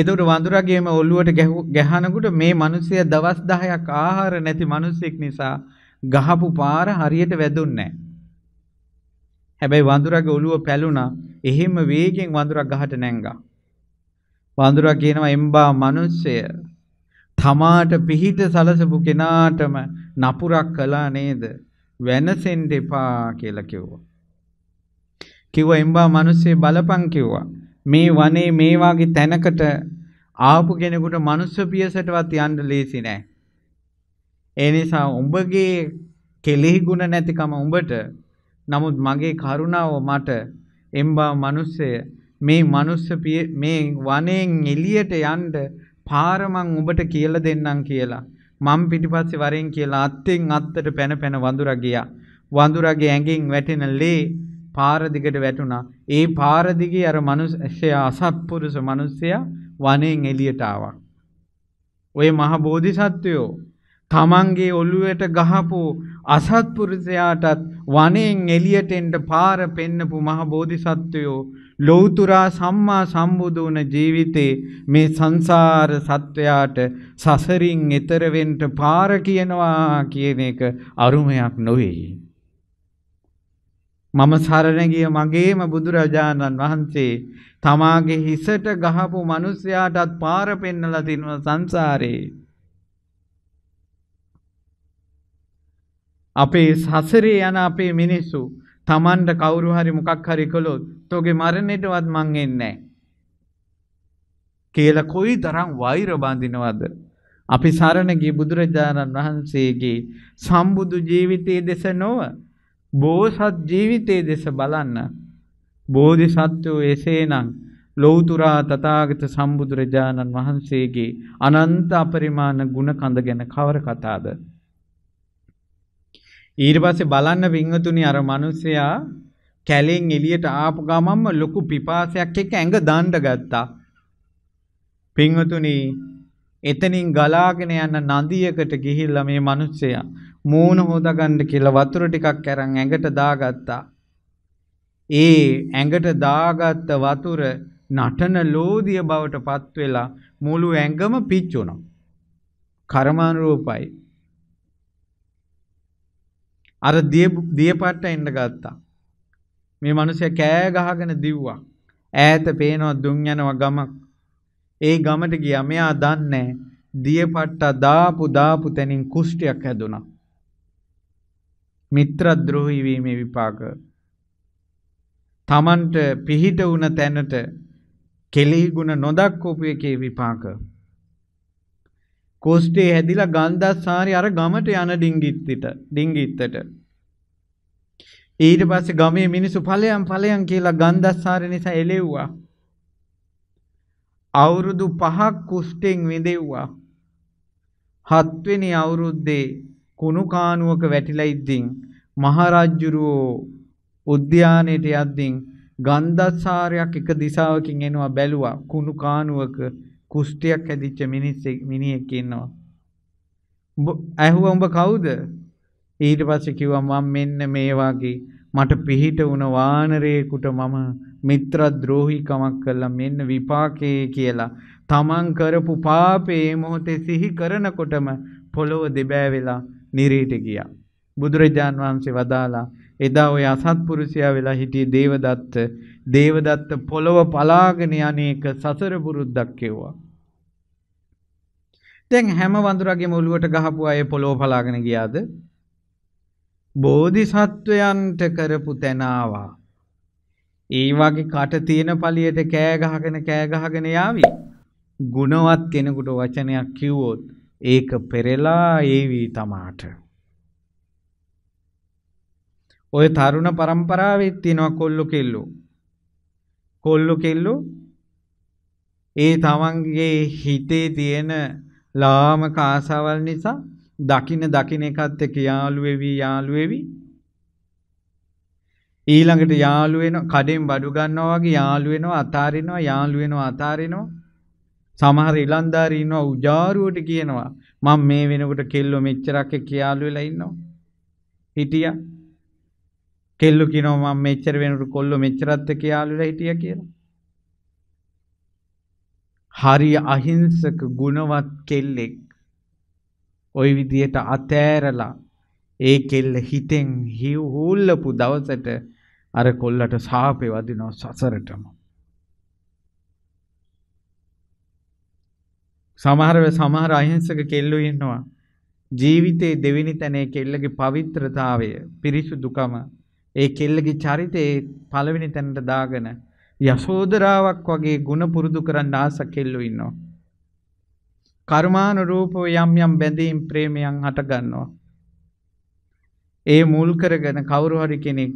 S1: එතකොට වඳුරගෙම ඔළුවට ගැහනකොට මේ මිනිස්සයා දවස් 10ක් ආහාර නැති මිනිසෙක් නිසා ගහපු පාර හරියට වැදුන්නේ හැබැයි වඳුරගේ ඔළුව පැලුණා. එහෙම වේගෙන් වඳුරා ගහට නැංගා. වඳුරා කියනවා එම්බා මිනිස්සය තමාට පිහිට සලසපු කෙනාටම නපුරක් කළා නේද? වෙනසෙන්න එපා කියලා කිව්වා. කිව්වා එම්බා මිනිස්සේ බලපං කිව්වා. මේ වනේ මේ වගේ තැනකට ආපු කෙනෙකුට මනුස්ස පියසටවත් යන්න ලේසි නෑ. ඒ නිසා උඹගේ කෙලෙහි ගුණ නැතිකම උඹට නමුත් මගේ කරුණාව මට එම්බා මිනිස්සය මේ මනුස්ස මේ වනයෙන් එළියට යන්න පාර මං උඹට කියලා දෙන්නම් කියලා මම් පිටිපස්සේ වරෙන් කියලා අත්ෙන් අත්තට පැන පැන වඳුරා ගියා. වඳුරාගේ ඇඟෙන් වැටෙන ලේ පාර දිගට වැටුණා. ඒ පාර දිගේ අර මිනිස්සයා අසත්පුරුෂ මිනිස්සයා වනෙන් එළියට ආවා. ওই මහ බෝධිසත්වයෝ තමන්ගේ ඔළුවට ගහපු අසත්පුරුෂයාටත් වනයෙන් එළියට එන්න පාර පෙන්නපු මහ බෝධිසත්වයෝ ලෞතුරා සම්මා සම්බුදු වුණ ජීවිතේ මේ සංසාර සත්වයාට සසරින් එතර වෙන්න පාර කියනවා කියන එක අරුමයක් නොවේ. මම සරණ ගිය මගේම බුදුරජාණන් වහන්සේ තමාගේ හිසට ගහපු මිනිසයාටත් පාර පෙන්නලා තිනවා සංසාරේ. අපේ සසරේ යන අපේ මිනිස්සු Tamanට කවුරු හරි මොකක් හරි කළොත් තෝගේ මරණයටවත් මං එන්නේ නැහැ. කියලා කොයි තරම් වෛර බඳිනවද? අපි සරණ ගිය බුදුරජාණන් වහන්සේගේ සම්බුදු ජීවිතයේ දෙස නොව බෝසත් ජීවිතයේ දෙස බලන්න. බෝධිසත්වෝ එසේනම් ලෞතුරා තථාගත සම්බුදුරජාණන් වහන්සේගේ අනන්ත අපරිමාණ ගුණ කඳ ගැන කවර කතාවද? ඊට පස්සේ බලන්න වින්වතුනි අර මිනිස්සයා කැලෙන් එළියට ආපු ගමන්ම ලොකු පිපාසයක් එක්ක ඇඟ දාන්න ගත්තා. පින්වතුනි එතනින් ගලාගෙන යන නදියකට ගිහිල්ලා මේ මිනිස්සයා මූණ හොදගන්න කියලා වතුර ටිකක් අරන් ඇඟට දාගත්තා. ඒ ඇඟට දාගත්ත වතුර නටන ලෝදිය බවට පත් වෙලා මුළු ඇඟම පිච්චුණා. කර්මානුරූපයි. අර දියපට්ට එන්න ගත්තා. මේ මනුස්සය කෑ ගහගෙන දිව්වා. ඈත පේනවා දුන් යනවා ගමක්. ඒ ගමට ගියා මෙයා දන්නේ දියපට්ට දාපු දාපු තැනින් කුෂ්ඨයක් හැදුනා. මිත්‍ර ද්‍රෝහී වීමේ විපාක. Tamanට පිහිට වුණ තැනට කෙලෙහි ගුණ නොදක්වපු එකේ විපාක. කුෂ්ටේ හැදිලා ගන්ධස්සාරි අර ගමට යන ඩිංගිත්තිට ඩිංගිත්තට ඊට පස්සේ ගමේ මිනිස්සු ඵලයන් ඵලයන් කියලා ගන්ධස්සාරි නිසා එළෙව්වා අවුරුදු 5ක් කුෂ්ටෙන් විඳෙව්වා හත්වෙනි අවුරුද්දේ කුණු කානුවක වැටිලා ඉද්දින් මහරජුරෝ උද්‍යානයේට යද්දින් ගන්ධස්සාරයක් එක දිශාවකින් එනවා බැලුවා කුණු කානුවක කුෂ්ටියක් හැදිච්ච මිනිස්සෙක් මිනිහෙක් ඉන්නවා. උඹ ඇහුවා උඹ කවුද? ඊට පස්සේ කිව්වා මම මෙන්න මේ වගේ මට පිහිට වුණ වානරයෙකුට මම මිත්‍ර ද්‍රෝහිකමක් කළා මෙන්න විපාකේ කියලා. තමන් කරපු පාපේ මොහොතේ සිහි කරනකොටම පොළොව දෙබෑ වෙලා නිරීට ගියා. බුදුරජාන් වහන්සේ වදාලා එදා ඔය අසත්පුරුෂයා වෙලා හිටියේ දේවදත්ත. දේවදත්ත පොළව පලාගෙන යන්නේක සසර පුරුද්දක් කෙවුවා. දැන් හැම වඳුරගේම ඔළුවට ගහපු අය පොළව පලාගෙන ගියාද? බෝධිසත්වයන්ට කරපු තැන ආවා. ඒ වගේ කට තියෙන පළියට කෑ ගහගෙන කෑ ගහගෙන යාවි. ගුණවත් කෙනෙකුට වචනයක් කිව්වොත් ඒක පෙරලා ඒවි තමාට. ඔය තරුණ પરම්පරාවෙත් තියෙනවා කොල්ලු කෙල්ලෝ. කොල්ලු කෙල්ලෝ ඒ තමන්ගේ හිතේ තියෙන ලාමක ආසාවල් නිසා දකින දකින එකත් එක්ක යාළු වෙවි යාළු වෙවි ඊළඟට යාළු වෙන කඩෙන් බඩු ගන්නවා වගේ යාළු වෙනවා අතාරිනවා යාළු වෙනවා අතාරිනවා සමහර ඉලන්දාරි ඉන්නවා උජාරුවට කියනවා මම මේ වෙනකොට කෙල්ලෝ මෙච්චරක් එක්ක යාළු වෙලා ඉන්නවා හිටියා කෙල්ලු කියනවා මම මෙච්චර වෙනකොට කොල්ලෝ මෙච්චරත් එක්ක යාළුවලා හිටියා කියලා. හරි අහිංසක ගුණවත් කෙල්ලෙක් ওই විදියට අතෑරලා ඒ කෙල්ල හිතෙන් හූල්ලපු දවසට අර කොල්ලට සාපේ වදිනවා සසරටම. සමහරව සමහර අහිංසක කෙල්ලෝ ඉන්නවා ජීවිතේ දෙවෙනි තැනේ කෙල්ලගේ පවිත්‍රතාවය පිරිසුදුකම ඒ කෙල්ලගේ චරිතේ පළවෙනි තැනට දාගෙන යශෝදරාවක් වගේ ಗುಣ පුරුදු කරන්න ආස කෙල්ලෝ ඉන්නවා. කර්මානුරූපව යම් යම් බැඳීම් ප්‍රේමයන් හට ගන්නවා. ඒ මුල් කරගෙන කවුරු හරි කෙනෙක්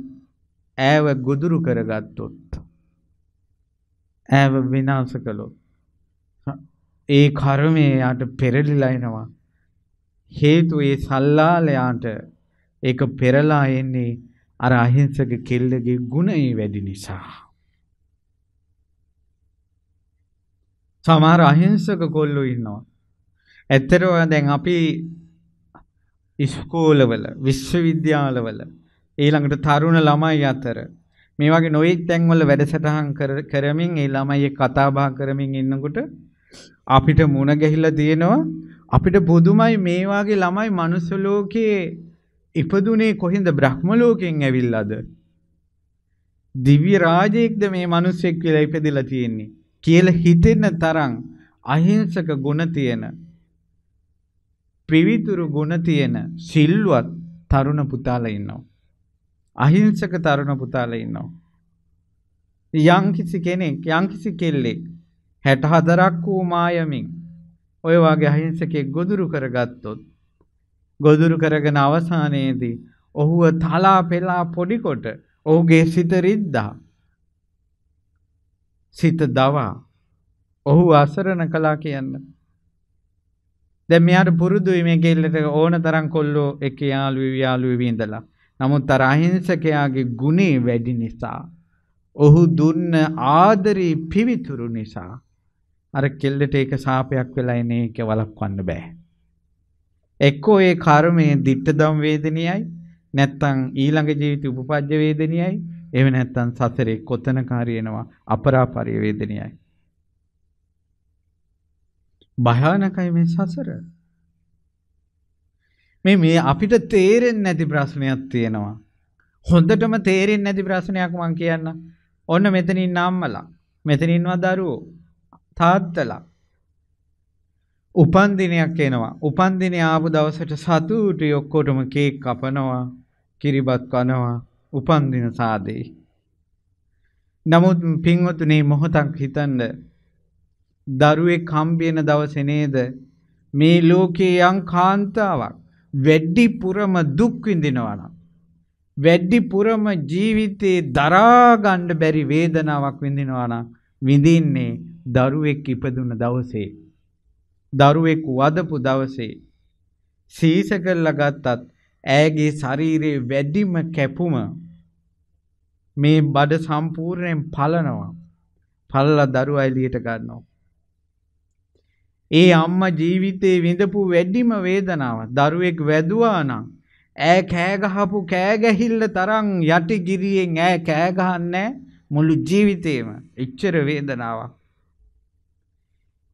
S1: ඈව ගොදුරු කරගත්තොත් ඈව විනාශ කළොත් ඒ කර්මය යාට පෙරලිලා එනවා. හේතු ඒ සල්ලාලයාට ඒක පෙරලා එන්නේ අර අහිංසක කෙල්ලගේ ගුණය වැඩි නිසා. සමහර අහිංසක කොල්ලෝ ඉන්නවා. ඇත්තටම දැන් අපි ඉස්කෝලවල විශ්වවිද්‍යාලවල ඊළඟට තරුණ ළමයි අතර මේ වගේ නොයෙක් තැන්වල වැඩසටහන් කරමින් ඒ ළමයි කතා බහ කරමින් ඉන්නකොට අපිට මුණ ගැහිලා තියෙනවා අපිට පුදුමයි මේ ළමයි මනුස්ස ලෝකයේ ඉපදුනේ කොහෙන්ද බ්‍රහ්ම ලෝකෙන් ඇවිල්ලාද? දිව්‍ය රාජයෙක්ද මේ මිනිස්සෙක් කියලා ඉපදෙලා තියෙන්නේ කියලා හිතෙන තරම් අහිංසක ගුණ තියෙන පිවිතුරු ගුණ තියෙන සිල්වත් තරුණ පුතාලා ඉන්නවා. අහිංසක තරුණ පුතාලා ඉන්නවා. යම්කිසි කෙනෙක් යම්කිසි කෙල්ලෙක් 64ක් වූ මායමින් ඔය වගේ අහිංසකෙක් ගොදුරු කරගත්තොත් ගොදුරු කරගෙන අවසානයේදී ඔහුව තලා පෙලා පොඩිකොට ඔහුගේ සිත රිද්දා සිත දවා ඔහු අසරණ කළා කියන්න. දැන් මෙයාට පුරුදුයි මේ ගෙල්ලට ඕන තරම් කොල්ලෝ එක යාළුවෝ යාළුවෝ විඳලා. නමුත් අර අහිංසකයාගේ ගුණේ වැඩි නිසා ඔහු දුන්න ආදරේ පිවිතුරු නිසා අර කෙල්ලට ඒක සාපයක් වෙලා එන එක වළක්වන්න බෑ. එක්කෝ ඒ කර්මයේ ditthදම් වේදනියයි නැත්නම් ඊළඟ ජීවිත උපපජ්ජ වේදනියයි එහෙම නැත්නම් සසරේ කොතනක හරි එනවා අපරාපරිය වේදනියයි භයානකයි මේ සසර මේ මේ අපිට තේරෙන්නේ නැති ප්‍රශ්නයක් තියෙනවා හොඳටම තේරෙන්නේ නැති ප්‍රශ්නයක් මම කියන්න ඔන්න මෙතනින් අම්මලා මෙතනින්ව දරුවෝ තාත්තලා උපන් දිනයක් එනවා. උපන් දිනේ ආපු දවසට සතුටුයි ඔක්කොටම කේක් කපනවා, කිරිබත් කනවා, උපන් දින සාදේ. නමුත් පින්වතුනි මොහොතක් හිතන්න දරුවෙක් හම්බ වෙන දවසේ නේද මේ ලෝකේ යම් කාන්තාවක් වැඩිපුරම දුක් විඳිනවා නම් වැඩිපුරම ජීවිතේ දරා ගන්න බැරි වේදනාවක් විඳිනවා නම් විඳින්නේ දරුවෙක් ඉපදුන දවසේ දරුවෙක් වදපු දවසේ සීස කරලා ගත්තත් ඇයගේ ශරීරයේ වැඩිම කැපුම මේ බඩ සම්පූර්ණයෙන් පලනවා. පලලා දරුවා එළියට ගන්නවා. ඒ අම්මා ජීවිතේ විඳපු වැඩිම වේදනාව දරුවෙක් වැදුවා නම් ඈ කෑ ගහපු කෑ ගැහිල්ල තරම් යටි ගිරියෙන් ඈ කෑ ගහන්නේ මුළු ජීවිතේම එච්චර වේදනාවක්.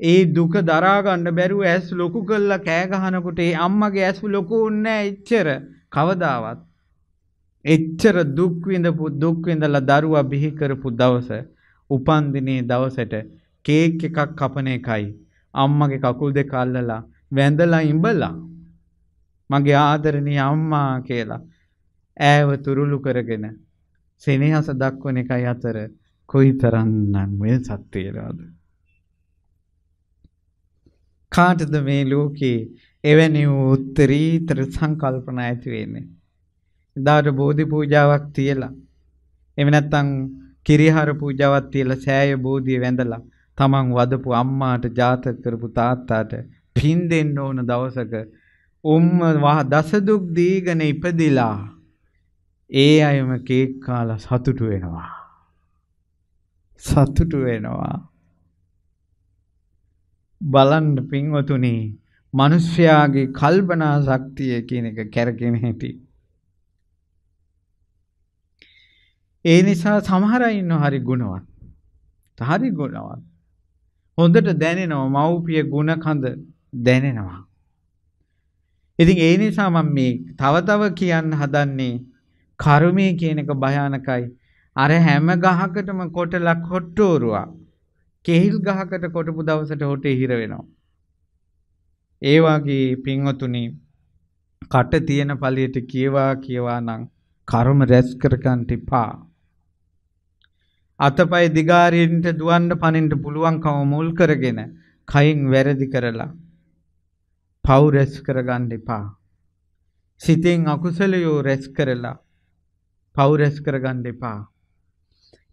S1: ඒ දුක දරාගන්න බැරුව ඇස් ලොකු කල්ලා කෑගහනකොට ඒ අම්මගේ ඇස් ලොකු උන්නෑ එච්චර කවදාවත්. එච්චර දුක්විඳපු දුක්විඳලා දරුවා බිහි කරපු දවස උපන්දිනේ දවසට කේක් එකක් කපන එකයි. අම්මගේ කකුල් දෙක අල්ලලා වැඳලා ඉඹලා. මගේ ආදරණීය අම්මා කියලා ඈව තුරුළු කරගෙන සෙනෙහස දක්වන එකයි අතර කොයිතරම් නම් වෙනසක් තියනවද? කාටද මේ ලෝකේ එවැනි උත්තරීතර සංකල්පන ඇති වෙන්නේ? එදාට බෝධි පූජාවක් තියලා එහෙම නැත්නම් කිරිහාර පූජාවක් තියලා සෑය බෝධිය වැඳලා තමන් වදපු අම්මාට ජාතක කරපු තාත්තාට පින් දෙන්න ඕන දවසක උම්ම දසදුක් දීගෙන ඉපදිලා ඒ අයම කේක් කාලා සතුටු වෙනවා සතුටු වෙනවා බලන්න පින්වතුනි මිනිස්යාගේ කල්පනා ශක්තිය කියන එක කැරකෙන හැටි. ඒ නිසා සමහර අය ඉන්නව හරි ගුණවත්. හරි ගුණවත්. හොඳට දැනෙනවා මව්පිය ගුණ කඳ දැනෙනවා. ඉතින් ඒ නිසා මම මේ තව තව කියන්න හදන්නේ කර්මය කියන එක භයානකයි. අර හැම ගහකටම කොටලක් හොට්ටෝරුවක්. කෙහිල් ගහකට කොටපු දවසට හොටේ හිර වෙනවා. ඒ වගේ පින්වතුනි කට තියෙන ඵලියට කියවා කියවා නම් කර්ම රැස් කරගන්න එපා. අතපය දිගාරින්ට දුවන්න පනින්න පුළුවන්කම මුල් කරගෙන කයින් වැරදි කරලා පව් රැස් කරගන්න එපා. සිතෙන් අකුසලයෝ රැස් කරලා පව් රැස් කරගන්න එපා.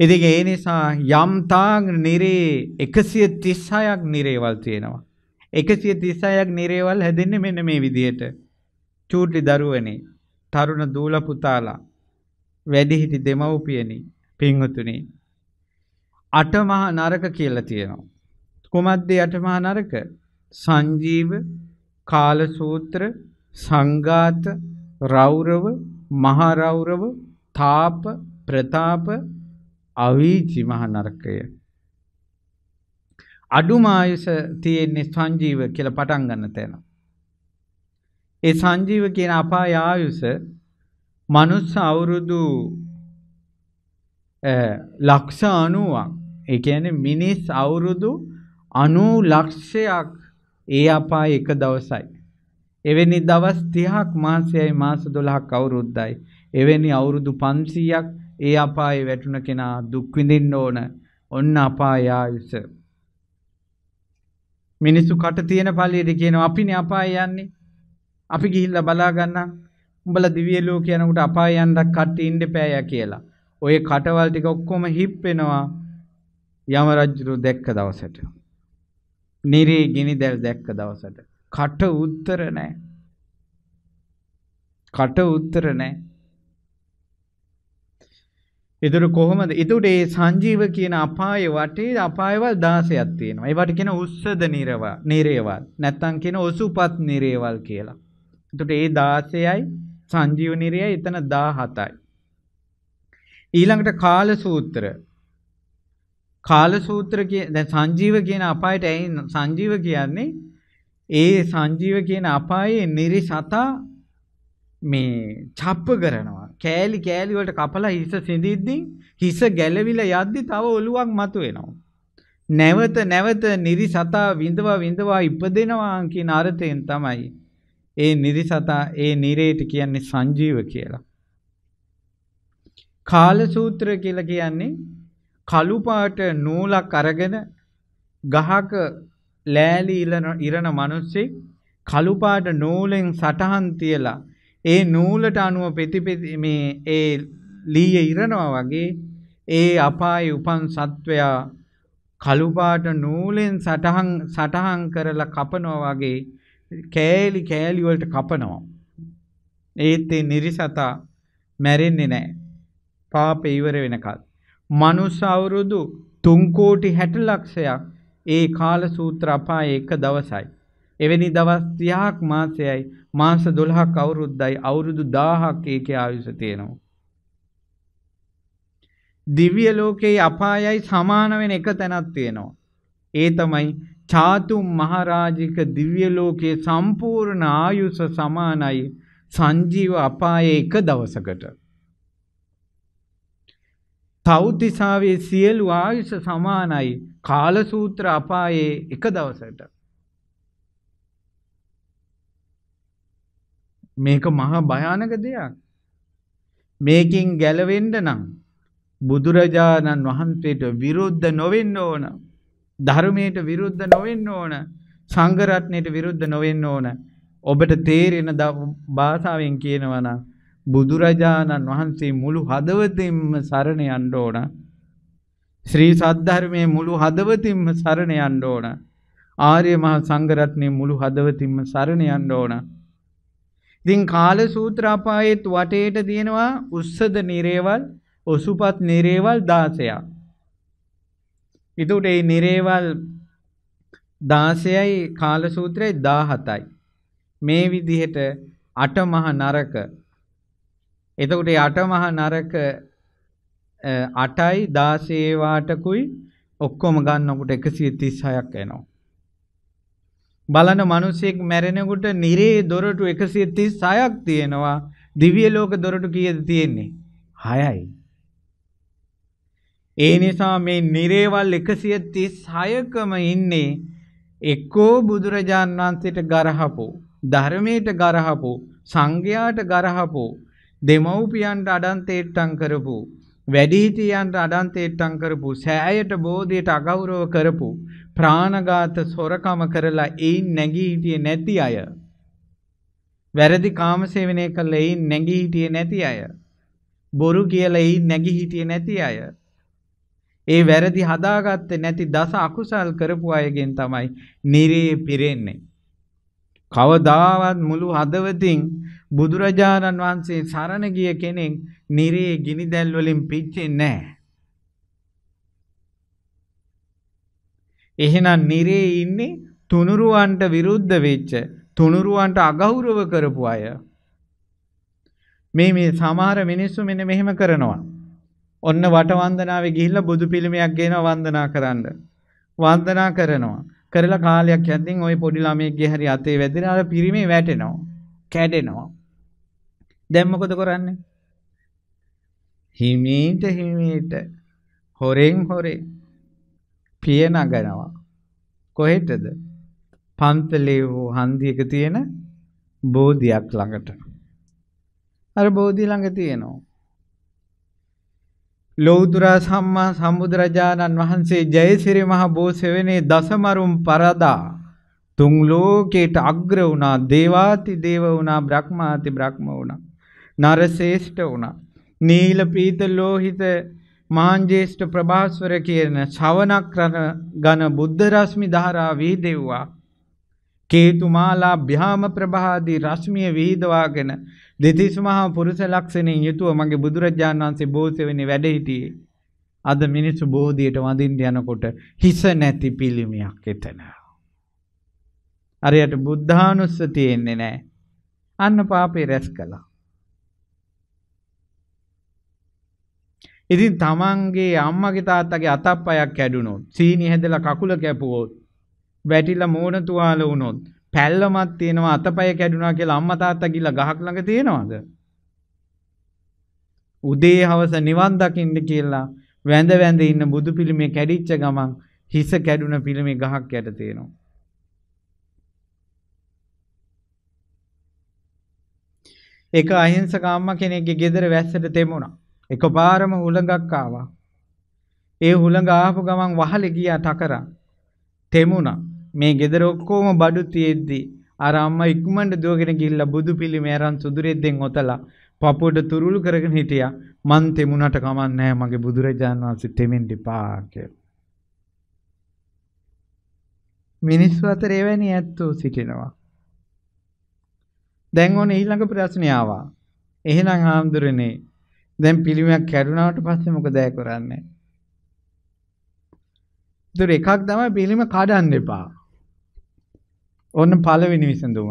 S1: ඉතින් ඒ නිසා යම් තාක් නිරේ 136ක් නිරේවල් තියෙනවා. 136ක් නිරේවල් හැදෙන්නේ මෙන්න මේ විදිහට. චූටි දරුවනේ, තරුණ දූල පුතාලා, වැඩිහිටි දෙමව්පියනි, පින්වතුනි. අටමහා නරක කියලා තියෙනවා. කුමද්ද යටමහා නරක? සංජීව, කාලසූත්‍ර, සංඝාත, රෞරව, මහා රෞරව, තාප, ප්‍රතාප අවීචි මහ නරකය. අඩුම ආයුෂ තියෙන්නේ සංජීව කියලා පටන් ගන්න තැන. ඒ සංජීව කියන අපාය ආයුෂ මනුස්ස අවුරුදු ලක්ෂ 90ක්. ඒ කියන්නේ මිනිස් අවුරුදු 90 ලක්ෂයක් ඒ අපාය එක දවසයි. එවැනි දවස් 30ක් මාසයයි මාස 12ක් අවුරුද්දයි. එවැනි අවුරුදු 500ක් ඒ අපායේ වැටුණ කෙනා දුක් විඳින්න ඕන. ඔන්න අපාය ආයුෂ. මිනිස්සු කට තියෙන පළියට කියනවා අපිනේ අපාය යන්නේ. අපි ගිහිල්ලා බලා ගන්න. උඹලා දිව්‍ය ලෝක යනකොට අපාය යන්න කට ඉන්න එපෑය කියලා. ඔය කටවල් ටික ඔක්කොම හිප් වෙනවා යම රජු දැක්ක දවසට. නිරේ ගිනි දැල් දැක්ක දවසට. කට උත්තර නැහැ. කට උත්තර නැහැ. ඉතුරු කොහොමද? ඉතුරු ඒ සංජීව කියන අපාය වටේ අපායවල් 16ක් තියෙනවා. ඒවට කියන උස්සද නිරව නිරේවල්. නැත්තම් කියන ඔසුපත් නිරේවල් කියලා. එතකොට ඒ 16යි සංජීව නිරයයි එතන 17යි. ඊළඟට කාල සූත්‍ර. කාල සූත්‍ර කියන්නේ සංජීව කියන අපායට ඇයි සංජීව කියන්නේ? ඒ සංජීව කියන අපායේ නිරිසතා මේ ڇප්ප කරනවා. කෑලි කෑලි වලට කපලා හිස සිඳිද්දී හිස ගැලවිලා යද්දි තව ඔලුවක් මතුවෙනවා. නැවත නැවත නිරිසතා විඳවා විඳවා ඉපදෙනවා කියන අර්ථයෙන් තමයි ඒ නිරිසතා ඒ නිරේට කියන්නේ සංජීව කියලා. කාල සූත්‍ර කියලා කියන්නේ කළු පාට නූලක් අරගෙන ගහක ලෑලි ඉරන මිනිස්සෙක් කළු පාට නූලෙන් සටහන් තියලා ඒ නූලට අනුව පෙතිපෙති මේ ඒ ලීය ඉරනවා වගේ ඒ අපායේ උපන් සත්වයා කළු පාට නූලෙන් සටහන් සටහන් කරලා කපනවා වගේ කෑලි කෑලි වලට කපනවා. ඒත් ඒ නිරිසතා මැරෙන්නේ නැහැ. පාපේ ඉවර වෙනකල්. මනුස්ස අවුරුදු 3 කෝටි 60 ලක්ෂයක් ඒ කාල සූත්‍ර අපායේ එක දවසයි. එවැනි දවස් 30ක් මාසයයි මාස 12ක් අවුරුද්දයි අවුරුදු 1000ක් ඒකේ ආයුෂ තියෙනවා. දිව්‍ය ලෝකේ අපායයි සමාන වෙන එක තැනක් තියෙනවා. ඒ තමයි චාතුම් මහරාජික දිව්‍ය ලෝකේ සම්පූර්ණ ආයුෂ සමානයි සංජීව අපායේ එක දවසකට. තෞතිසාවේ සියලු ආයුෂ සමානයි කාලසූත්‍ර අපායේ එක දවසකට. මේක මහා භයානක දෙයක්. මේකින් ගැලවෙන්න නම් බුදුරජාණන් වහන්සේට විරුද්ධ නොවෙන්න ඕන. ධර්මයට විරුද්ධ නොවෙන්න ඕන. සංඝ රත්නයට විරුද්ධ නොවෙන්න ඕන. ඔබට තේරෙන භාෂාවෙන් කියනවා නම් බුදුරජාණන් වහන්සේ මුළු හදවතින්ම සරණ යන්න ඕන. ශ්‍රී සද්ධර්මයේ මුළු හදවතින්ම සරණ යන්න ඕන. ආර්ය මහා සංඝ රත්නයේ මුළු හදවතින්ම සරණ යන්න ඕන. ඉතින් කාල සූත්‍රාපායෙත් වටේට තියෙනවා උස්සද නිරේවල් ඔසුපත් නිරේවල් 16ක්. ඒකට මේ නිරේවල් 16යි කාල සූත්‍රයයි 17යි. මේ විදිහට අටමහ නරක. එතකොට මේ අටමහ නරක 8යි 16 වාටකුයි ඔක්කොම ගන්නකොට 136ක් එනවා. බලන මිනිසෙක් මැරෙනකොට නිරේ දොරටු 136ක් තියෙනවා. දිව්‍ය ලෝක දොරටු කීයද තියෙන්නේ? 6යි. ඒ නිසා මේ නිරේවල් 136කම ඉන්නේ එක්කෝ බුදුරජාන් වහන්සේට ගරහපෝ ධර්මයට ගරහපෝ සංඝයාට ගරහපෝ දෙමව්පියන්ට අඩන්තේට්ටම් කරපු වැඩිහිටියන්ට අඩන්තේට්ටම් කරපු සෑයට බෝධියට අගෞරව කරපු ප්‍රාණඝාත සොරකම කරලා එයින් නැගී හිටියේ නැති අය. වැරදි කාමසේවනය කළා එයින් නැගී හිටියේ නැති අය. බොරු කියලා එයින් නැගී හිටියේ නැති අය. ඒ වැරදි හදාගත්තේ නැති දස අකුසල් කරපු අයගෙන් තමයි නිරේ පිරෙන්නේ. කවදාවත් මුළු හදවතින් බුදුරජාණන් වහන්සේ සරණ ගිය කෙනෙක් නිරේ ගිනි දැල් වලින් පිච්චෙන්නේ නැහැ. එහෙනම් නිරේ ඉන්නේ තුනුරුවන්ට විරුද්ධ වෙච්ච තුනුරුවන්ට අගෞරව කරපු අය. මේ මේ සමහර මිනිස්සු මෙන්න මෙහෙම කරනවා. ඔන්න වටවන්දනාවේ ගිහිල්ලා බුදු පිළිමයක් ගේනවා වන්දනා කරන්න. වන්දනා කරනවා. කරලා කාලයක් යද්දී ওই පොඩි ළමයෙක්ගේ හැරි අතේ වැදින අර පිරිමේ වැටෙනවා. කැඩෙනවා. දැන් මොකද කරන්නේ? හිමීට හිමීට හොරෙන් හොරේ පිය නගනවා. කොහෙටද? පන්තලේ වූ හන්දියක තියෙන බෝධියක් ළඟට. අර බෝධිය ළඟ තියෙනවා. ලෞදුරා සම්මා සම්බුදුරජාණන් වහන්සේ ජයසිරි මහ බෝසෙවනේ දසමරුම් පරදා තුන් ලෝකේට අග්‍ර වුණා දේවාති දේව වුණා බ්‍රහ්මාති බ්‍රහ්ම වුණා නරශේෂ්ඨ වුණා නීල පීත ලෝහිත මාංජේෂ්ඨ ප්‍රභාස්වර කියන ශවනක් රණ ඝන බුද්ධ රශ්මි ධාරා විහිදෙව්වා. කේතුමාලා භ්‍යාම ප්‍රභාදී රශ්මිය විහිදවාගෙන දෙතිස් මහා පුරුෂ ලක්ෂණයෙන් යුතුව මගේ බුදුරජාණන් වහන්සේ බෝසෙවෙනි වැඩ හිටියේ. අද මිනිස්සු බෝධියට වඳින්න යනකොට හිස නැති පිළිමයක් එතන. අරයට බුද්ධානුස්ස තියෙන්නේ නැහැ. අන්න පාපේ රැස් කළා. ඉතින් තමන්ගේ අම්මගේ තාත්තගේ අතප්පයක් කැඩුනොත්, සීනි හැදලා කකුල කැපුවොත්, වැටිලා මෝන තුවාල වුණොත්, පැල්ලමක් තියෙනවා අතපය කැඩුනා කියලා අම්මා තාත්තා ගිහලා ගහක් ළඟ තියෙනවද? උදේ හවස නිවන් දකින්න කියලා වැඳ වැඳ ඉන්න බුදු පිළිමේ කැඩිච්ච ගමන් හිස කැඩුන පිළිමේ ගහක් යට තියෙනවා. එක අහිංසක අම්මා කෙනෙක්ගේ ගෙදර වැස්සට තෙමුණා. එකපාරම හුළඟක් ආවා. ඒ හුළඟ ආපු ගමන් වහලේ ගියා තකරා. තෙමුණා. මේ ගෙදර ඔක්කොම බඩු තියෙද්දි අර අම්මා ඉක්මනට දුවගෙන ගිහිල්ලා බුදු පිළිමේ අරන් සුදුරෙද්දෙන් ඔතලා පපුවට තුරුළු කරගෙන හිටියා. මං තෙමුණට කමන්නේ මගේ බුදුරජාණන් වහන්සේ තෙමෙන්න එපා මිනිස්සු අතර එවැනි ඇත්තෝ සිටිනවා. දැන් ඕන ඊළඟ ප්‍රශ්නය ආවා. එහෙනම් ආම්දුරනේ දැන් පිළිමයක් කැඩුනාට පස්සේ මොකද ඇය කරන්නේ? ඒතර එකක් තමයි පිළිම කඩන්න එපා. ඔන්න පළවෙනි විසඳුම.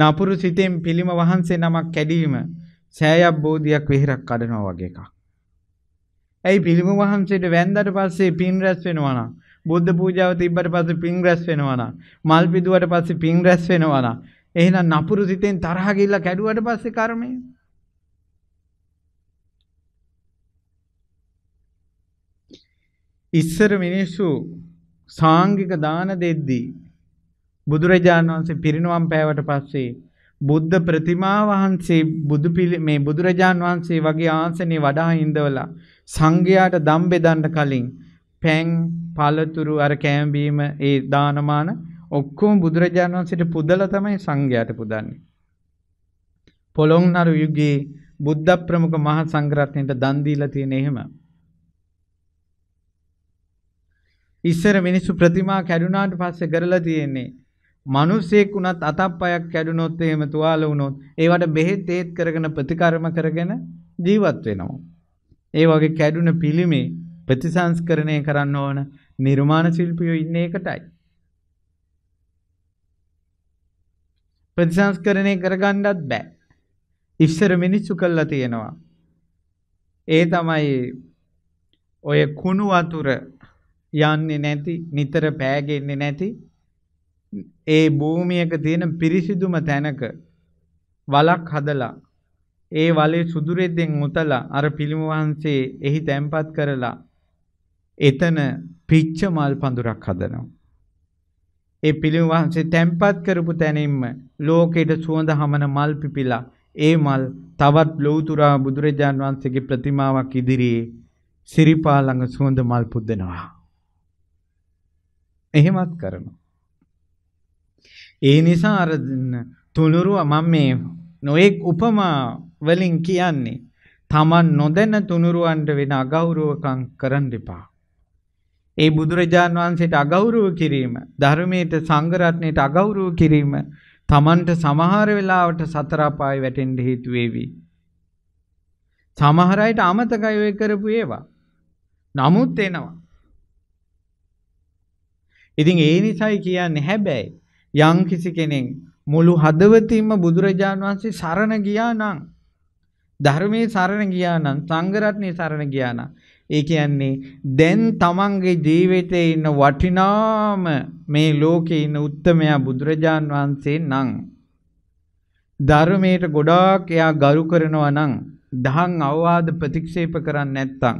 S1: නපුරු සිතෙන් පිළිම වහන්සේ නමක් කැඩීම සෑයක් බෝධියක් විහිරක් කඩනවා වගේ එකක්. ඇයි පිළිම වහන්සේට වැන්දට පස්සේ පින් රැස් වෙනවා නම් බුද්ධ පූජාව තිබ්බට පස්සේ පින් රැස් වෙනවා නම් මල් පිදුවට පස්සේ පින් රැස් වෙනවා නම් එහෙනම් නපුරු සිතෙන් තරහ ගිල්ල කැඩුවට පස්සේ කර්මය ඉස්සර මිනිස්සු සාංගික දාන දෙද්දී බුදුරජාණන් වහන්සේ පිරිනුවම් පෑවට පස්සේ බුද්ධ ප්‍රතිමා වහන්සේ බුදු මේ බුදුරජාණන් වහන්සේ වගේ ආසනේ වඩා ඉඳවලා සංඝයාට දම් බෙදන්න කලින් පැන් පළතුරු අර කෑම බීම ඒ දානමාන ඔක්කොම බුදුරජාණන් වහන්සේට පුදලා තමයි සංඝයාට පුදන්නේ. පොළොන්නරු යුගයේ බුද්ධ ප්‍රමුඛ මහ සංඝරත්නයට දන් දීලා තියෙන එහෙම ඉස්සර මිනිස්සු ප්‍රතිමා කැඩුනාට පස්සේ කරලා තියෙන්නේ මිනිසෙක් උනත් අතප්පයක් කැඩුනොත් එහෙම තුවාල වුණොත් ඒවට බෙහෙත් ඒත් කරගෙන ප්‍රතිකර්ම කරගෙන ජීවත් වෙනවා. ඒ වගේ කැඩුන පිළිමේ ප්‍රතිසංස්කරණය කරන්න ඕන නිර්මාණ ශිල්පියෝ ඉන්නේ ඒකටයි. ප්‍රතිසංස්කරණය කරගන්නත් බෑ. ඉස්සර මිනිස්සු කළා තියෙනවා. ඒ තමයි ඔය කුණු වතුර යන්නේ නැති නිතර පෑගෙන්නේ නැති ඒ භූමියක තියෙන පිරිසිදුම තැනක වලක් හදලා ඒ වලේ සුදුරෙද්දෙන් මුතලා අර පිළිම වහන්සේ එහි තැන්පත් කරලා එතන පිච්ච මල් පඳුරක් හදනවා. ඒ පිළිම වහන්සේ තැන්පත් කරපු තැනින්ම ලෝකෙට සුවඳ හමන මල් පිපිලා ඒ මල් තවත් ලෞතුරා බුදුරජාන් වහන්සේගේ ප්‍රතිමාවක් ඉදිරියේ සිරිපා ළඟ සුවඳ මල් පුදනවා. එහෙමත් කරනවා. ඒ නිසා අර තුනුරුව මම මේ නොඑක් උපමා වලින් කියන්නේ තමන් නොදැන තුනුරුවන්ට වෙන අගෞරවකම් කරන්න එපා. ඒ බුදුරජාන් වහන්සේට අගෞරව කිරීම, ධර්මයට සංඝ රත්නයට අගෞරව කිරීම තමන්ට සමහර වෙලාවට සතර අපාය වැටෙන්න හේතු වෙවි. සමහර අයට අමතකයි ඔය කරපු ඒවා. නමුත් එනවා. ඉතින් ඒ නිසයි කියන්නේ හැබැයි යම් කිසි කෙනෙක් මුළු හදවතින්ම බුදුරජාන් වහන්සේ සරණ ගියා නම් ධර්මයේ සරණ ගියා නම් සංඝ රත්නයේ සරණ ගියා නම් ඒ කියන්නේ දැන් තමන්ගේ ජීවිතයේ ඉන්න වටිනාම මේ ලෝකේ ඉන්න උත්තමයා බුදුරජාන් වහන්සේ නම් ධර්මයට ගොඩාක් එයා ගරු කරනවා නම් දහං අවවාද ප්‍රතික්ෂේප කරන්නේ නැත්නම්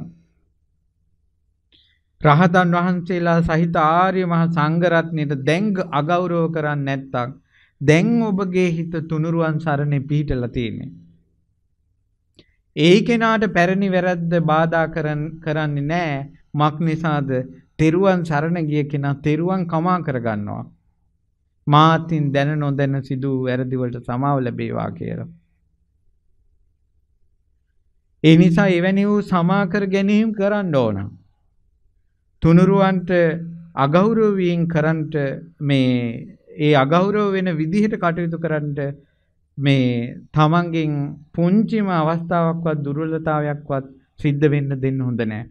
S1: රහතන් වහන්සේලා සහිත ආර්ය මහා සංඝරත්නයට දැන් අගෞරව කරන්නේ නැත්තම් දැන් ඔබගේ හිත තුනුරුවන් සරණේ පිහිටලා තියෙන්නේ. ඒ කෙනාට පැරණි වැරද්ද බාධා කරන්නේ නැහැ. මක් නිසාද? තෙරුවන් සරණ ගිය කෙනා තෙරුවන් කමා කරගන්නවා. මාතින් දැන නොදැන සිදු වැරදි වලට සමාව ලැබේවා කියලා. ඒ නිසා එවැනි වූ සමා කර ගැනීම කරන්න ඕනා. තුනුරුවන්ට අගෞරවයෙන් කරන්ට මේ ඒ අගෞරව වෙන විදිහට කටයුතු කරන්ට මේ තමන්ගෙන් පුංචිම අවස්ථාවක්වත් දුර්වලතාවයක්වත් සිද්ධ වෙන්න දෙන්න හොඳ නෑ.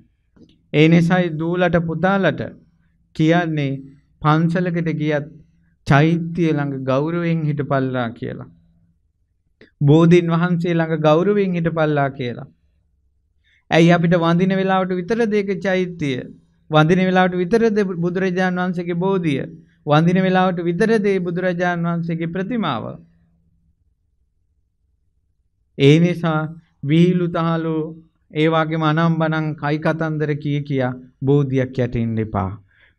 S1: ඒ නිසායි දූලට පුතාලට කියන්නේ පන්සලකට ගියත් චෛත්‍ය ළඟ ගෞරවයෙන් හිටපල්ලා කියලා. බෝධීන් වහන්සේ ළඟ ගෞරවයෙන් හිටපල්ලා කියලා. ඇයි අපිට වඳින වෙලාවට විතරද ඒක චෛත්‍යය? වඳින වෙලාවට විතරද බුදුරජාණන් වහන්සේගේ බෝධිය වඳින වෙලාවට විතරද බුදුරජාණන් වහන්සේගේ ප්‍රතිමාව ඒ නිසා විහිළු තහළු ඒ වගේම අනම්බනම් කයි කතන්දර කී කියා බෝධියක් යටින් එපා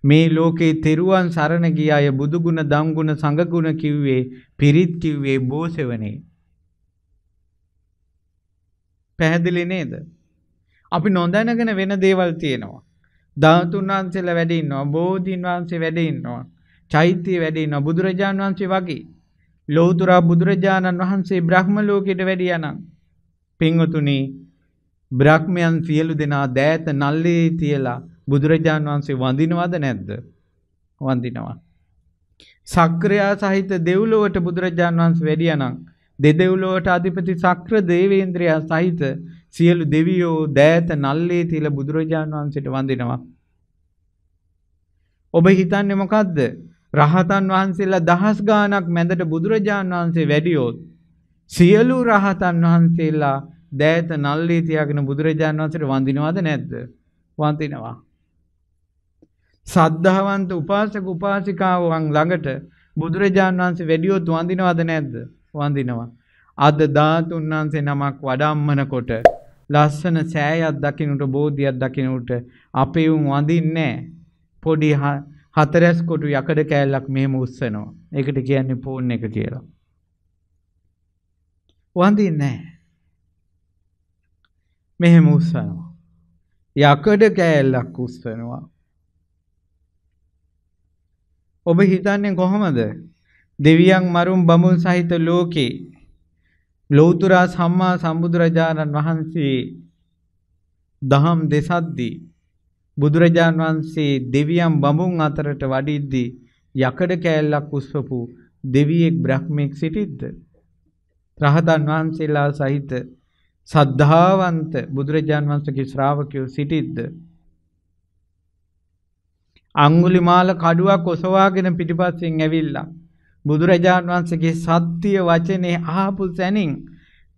S1: මේ ලෝකේ තෙරුවන් සරණ ගිය අය බුදුගුණ දම්ගුණ සංගුණ කිව්වේ පිරිත් කිව්වේ බෝසෙවනේ පැහැදිලි නේද අපි නොදැනගෙන වෙන දේවල් තියෙනවා ධාතුන් වහන්සේලා වැඩ ඉන්නවා. බෝධීන් වහන්සේ වැඩ ඉන්නවා. චෛත්‍ය වැඩ ඉන්නවා. බුදුරජාණන් වහන්සේ වගේ. ලෞතර බුදුරජාණන් වහන්සේ බ්‍රහ්ම ලෝකයට වැඩියානම් පින්වතුනි බ්‍රහ්මයන් සියලු දෙනා දෑත නල්ලේ තියලා බුදුරජාණන් වහන්සේ වඳිනවද නැද්ද? වඳිනවා. සක්‍රයා සහිත දෙව්ලොවට බුදුරජාණන් වහන්සේ වැඩියානම් දෙදෙව්ලොවට අධිපති සක්‍ර දේවේන්ද්‍රයා සහිත සියලු දෙවියෝ දෑත නල්ලේ තියලා බුදුරජාණන් වහන්සේට වඳිනවා. ඔබ හිතන්නේ මොකද්ද? රහතන් වහන්සේලා දහස් ගාණක් මැදට බුදුරජාණන් වහන්සේ වැඩියොත් සියලු රහතන් වහන්සේලා දෑත නල්ලේ තියාගෙන බුදුරජාණන් වහන්සේට වඳිනවද නැද්ද? වඳිනවා. සද්ධාවන්ත උපාසක උපාසිකාවන් ළඟට බුදුරජාණන් වහන්සේ වැඩියොත් වඳිනවද නැද්ද? වඳිනවා. අද ධාතුන් වහන්සේ නමක් වඩම්මනකොට ලස්සන සෑයක් දකින්නට බෝධියක් දකින්නට අපේවුම් වඳින්නේ පොඩි හතරස් කොටු යකඩ කෑල්ලක් මෙහෙම උස්සනවා. ඒකට කියන්නේ ෆෝන් එක කියලා. වඳින්නේ මෙහෙම උස්සනවා. යකඩ කෑල්ලක් උස්සනවා. ඔබ හිතන්නේ කොහොමද? දෙවියන් මරුන් බමුන් සහිත ලෝකේ ලෞතර සම්මා සම්බුදුරජාණන් වහන්සේ දහම් දෙසද්දී බුදුරජාන් වහන්සේ දෙවියන් බඹුන් අතරට වඩිද්දී යකඩ කෑල්ලක් උස්වපු දෙවියෙක් බ්‍රහ්මෙක් සිටිද්ද රහතන් වහන්සේලා සහිත සද්ධාවන්ත බුදුරජාන් වහන්සේගේ ශ්‍රාවකයෝ සිටිද්ද අඟුලිමාල කඩුවක් ඔසවාගෙන පිටිපස්සෙන් ඇවිල්ලා බුදුරජාන් වහන්සේගේ සත්‍ය වචනේ අහපු සැනින්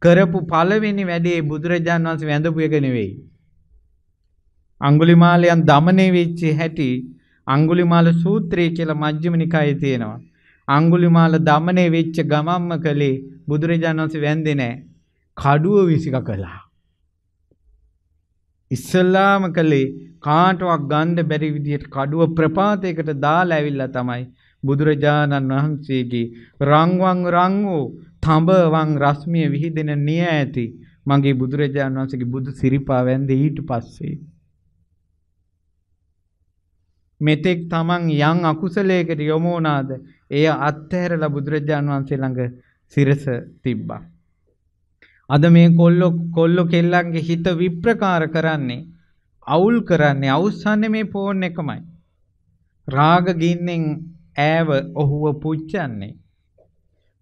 S1: කරපු පළවෙනි වැඩේ බුදුරජාන් වහන්සේ වැඳපු එක නෙවෙයි. අඟුලිමාලයන් দমনය වෙච්ච හැටි අඟුලිමාල සූත්‍රය කියලා මජ්ක්‍ධිම නිකායේ තියෙනවා. අඟුලිමාල দমনය වෙච්ච ගමම්ම කලේ බුදුරජාණන් වහන්සේ වැඳේ නැහැ. කඩුව විසික කළා. ඉස්ලාම කලේ කාටවත් ගන්න බැරි විදිහට කඩුව ප්‍රපාතයකට දාලා ඇවිල්ලා තමයි බුදුරජාණන් වහන්සේගේ රංවන් රං වූ තඹවන් රශ්මිය විහිදෙන නිය ඇති මගේ බුදුරජාණන් වහන්සේගේ බුදු සිරිපාව ඇඳ ඊට පස්සේ මෙතෙක් තමන් යම් අකුසලයකට යොමු වුණාද එය අත්හැරලා බුදුරජාණන් වහන්සේ ළඟ සිරස තිබ්බා අද මේ කොල්ලෝ කොල්ලෝ කෙල්ලන්ගේ හිත විප්‍රකාර කරන්නේ අවුල් කරන්නේ අවුස්සන්නේ මේ ෆෝන් එකමයි. රාග ගින්නෙන් ඈව ඔහුව පුච්චන්නේ.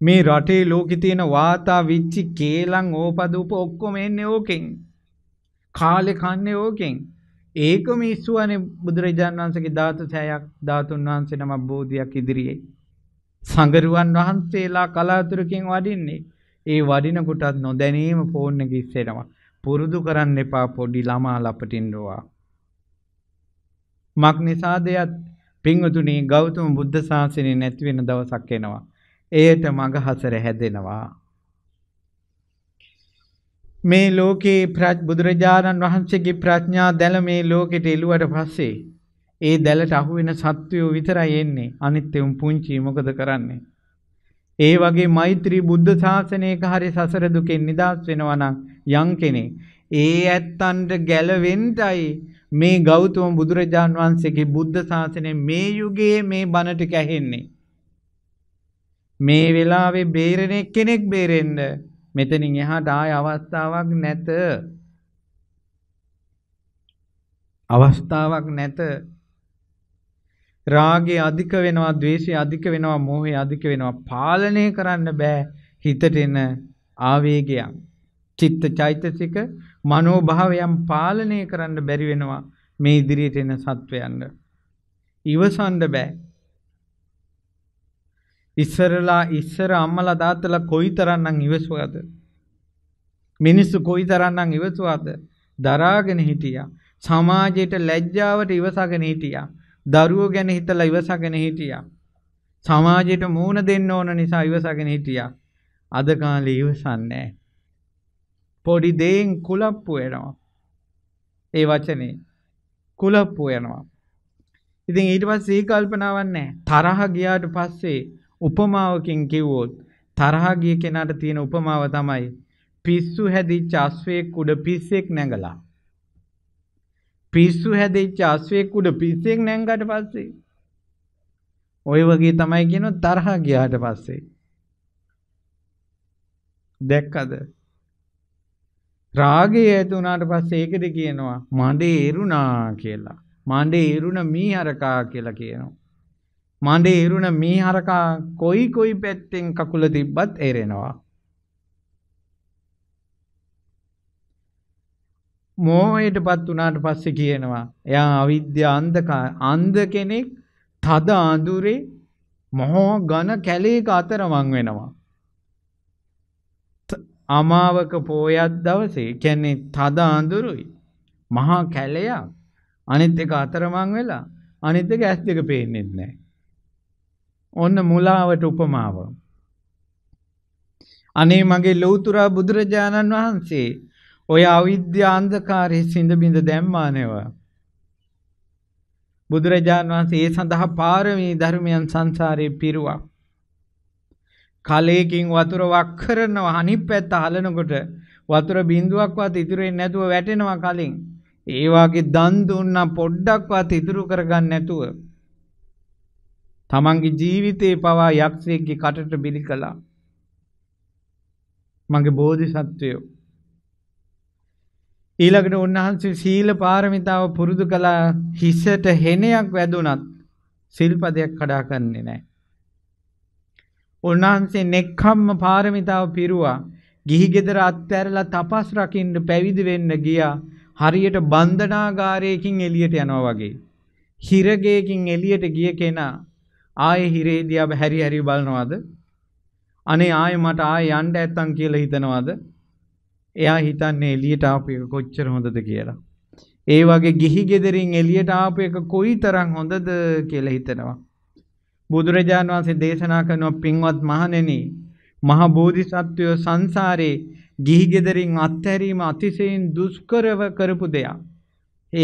S1: මේ රටේ ලෝකෙ තියෙන වාතා විච්චි කේලම් ඕපදූප ඔක්කොම එන්නේ ඕකෙන්. කාලේ කන්නේ ඕකෙන්. ඒකම ඉස්සුවනේ බුදුරජාණන් වහන්සේගේ ධාතු සෑයක් ධාතුන් වහන්සේ නම බෝධියක් ඉදිරියේ. සංගරුවන් වහන්සේලා කලාතුරකින් වඩින්නේ. ඒ වඩින කොටත් නොදැනීම ෆෝන් එක ඉස්සෙනවා. පුරුදු කරන්න එපා පොඩි ළමා ලපටින්නවා. මක් නිසාද යත් පින්වතුනි ගෞතම බුද්ධ ශාසනය නැති වෙන දවසක් එනවා. එයට මඟ හසර හැදෙනවා. මේ ලෝකේ ප්‍රඥ බුදුරජාණන් වහන්සේගේ ප්‍රඥා දැල මේ ලෝකෙට එළුවට පස්සේ ඒ දැලට අහු වෙන සත්වයෝ විතරයි එන්නේ. අනිත් එවුන් පුංචි මොකද කරන්නේ? ඒ වගේ මෛත්‍රී බුද්ධ ශාසනයක හරි සසර දුකෙන් නිදහස් වෙනවා නම් යම් කෙනෙක් ඒ ඇත්තන්ට ගැලවෙන්නයි මේ ගෞතම බුදුරජාන් වහන්සේගේ බුද්ධ ශාසනය මේ යුගයේ මේ බණට කැහෙන්නේ. මේ වෙලාවේ බේරෙන කෙනෙක් බේරෙන්න මෙතනින් එහාට ආය අවස්ථාවක් නැත. අවස්ථාවක් නැත. රාගය අධික වෙනවා, ద్వේෂය අධික වෙනවා, මෝහය අධික වෙනවා. පාලනය කරන්න බෑ හිතට එන ආවේගයන්. චිත්ත චෛතසික මනෝභාවයන් පාලනය කරන්න බැරි වෙනවා මේ ඉදිරියට එන සත්වයන්ට. ඉවසන්න බෑ. ඉස්සරලා ඉස්සර අම්මලා තාත්තලා කොයිතරම්නම් ඉවසුවද? මිනිස්සු කොයිතරම්නම් ඉවසුවද? දරාගෙන හිටියා. සමාජයට ලැජ්ජාවට ඉවසගෙන හිටියා. දරුවෝ ගැන හිතලා ඉවසගෙන හිටියා. සමාජයට මූණ දෙන්න ඕන නිසා ඉවසගෙන හිටියා. අද කාලේ ඉවසන්නේ නැහැ. පොඩි දෙයින් කුලප්පු වෙනවා. ඒ වචනේ කුලප්පු වෙනවා. ඉතින් ඊට පස්සේ ඒ කල්පනාවක් නැහැ. තරහ ගියාට පස්සේ උපමාවකින් කිව්වොත් තරහ ගිය කෙනාට තියෙන උපමාව තමයි පිස්සු හැදිච්ච අස්වැයෙක් උඩ පිස්සෙක් නැගලා. පිස්සු හැදිච්ච අස්වැයෙක් උඩ පිස්සෙක් නැංගාට පස්සේ ඔය වගේ තමයි කියන තරහ ගියාට පස්සේ. දැක්කද? රාගය ඇති වුණාට පස්සේ ඒකද කියනවා මඩේ එරුණා කියලා. මඩේ එරුණ මීහරකා කියලා කියනවා. මඩේ එරුණ මීහරකා කොයි කොයි පැත්තෙන් කකුල තිබ්බත් එරෙනවා. මෝහයටපත් වුණාට පස්සේ කියනවා එයා අවිද්‍යා අන්ධකා අන්ධ කෙනෙක් තද අඳුරේ මොහෝ ඝන කැලේක අතරමං වෙනවා. අමාවක පෝයත් දවසේ කැන්නේ තද අඳුරුයි. මහා කැලයක් අනිත් එක අතරමං වෙලා අනිත් එක ඇස් දෙක පේන්නේ නැහැ. ඔන්න මුලාවට උපමාව. අනේ මගේ ලෞතුරා බුදුරජාණන් වහන්සේ ඔය අවිද්‍ය අන්ධකාරයේ සිඳ බිඳ දැම්මා නේව. බුදුරජාණන් වහන්සේ ඒ සඳහා පාරමී ධර්මයන් සංසාරේ පිරුවා. කලයකින් වතුර වක් කරනවා අනිත් පැත්ත හලනකොට වතුර බිඳුවක්වත් ඉතුරු වෙන්නේ නැතුව වැටෙනවා කලින්. ඒ වාගේ දන් දුන්නා පොඩ්ඩක්වත් ඉතුරු කරගන්න නැතුව. තමන්ගේ ජීවිතේ පවා යක්ෂයෙක්ගේ කටට බිලි කළා. මගේ බෝධිසත්වයෝ ඊළඟට උන්වහන්සේ සීල පාරමිතාව පුරුදු කළා හිසට හෙනයක් වැදුනත් සිල්පදයක් කඩා ගන්නේ නැහැ. උන්වහන්සේ නෙක්ඛම්ම පාරමිතාව පිරුවා. ගිහි ගෙදර අත්හැරලා තපස් රකින්න පැවිදි වෙන්න ගියා. හරියට බන්ධනාගාරයකින් එළියට යනවා වගේ. හිරගයකින් එළියට ගිය කෙනා ආයේ හිරේදී අප හැරි හැරි බලනවාද? අනේ ආයේ මට ආයේ යන්න ඇත්තම් කියලා හිතනවාද? එයා හිතන්නේ එළියට ආපු එක කොච්චර හොඳද කියලා. ඒ වගේ ගිහි ගෙදරින් එළියට ආපු එක කොයිතරම් හොඳද කියලා හිතනවා. බුදුරජාන් වහන්සේ දේශනා කරන පින්වත් මහණෙනි මහ බෝධිසත්වය සංසාරේ ගිහි ගෙදරින් අත්හැරීම අතිශයින් දුෂ්කරව කරපු දෙයක්.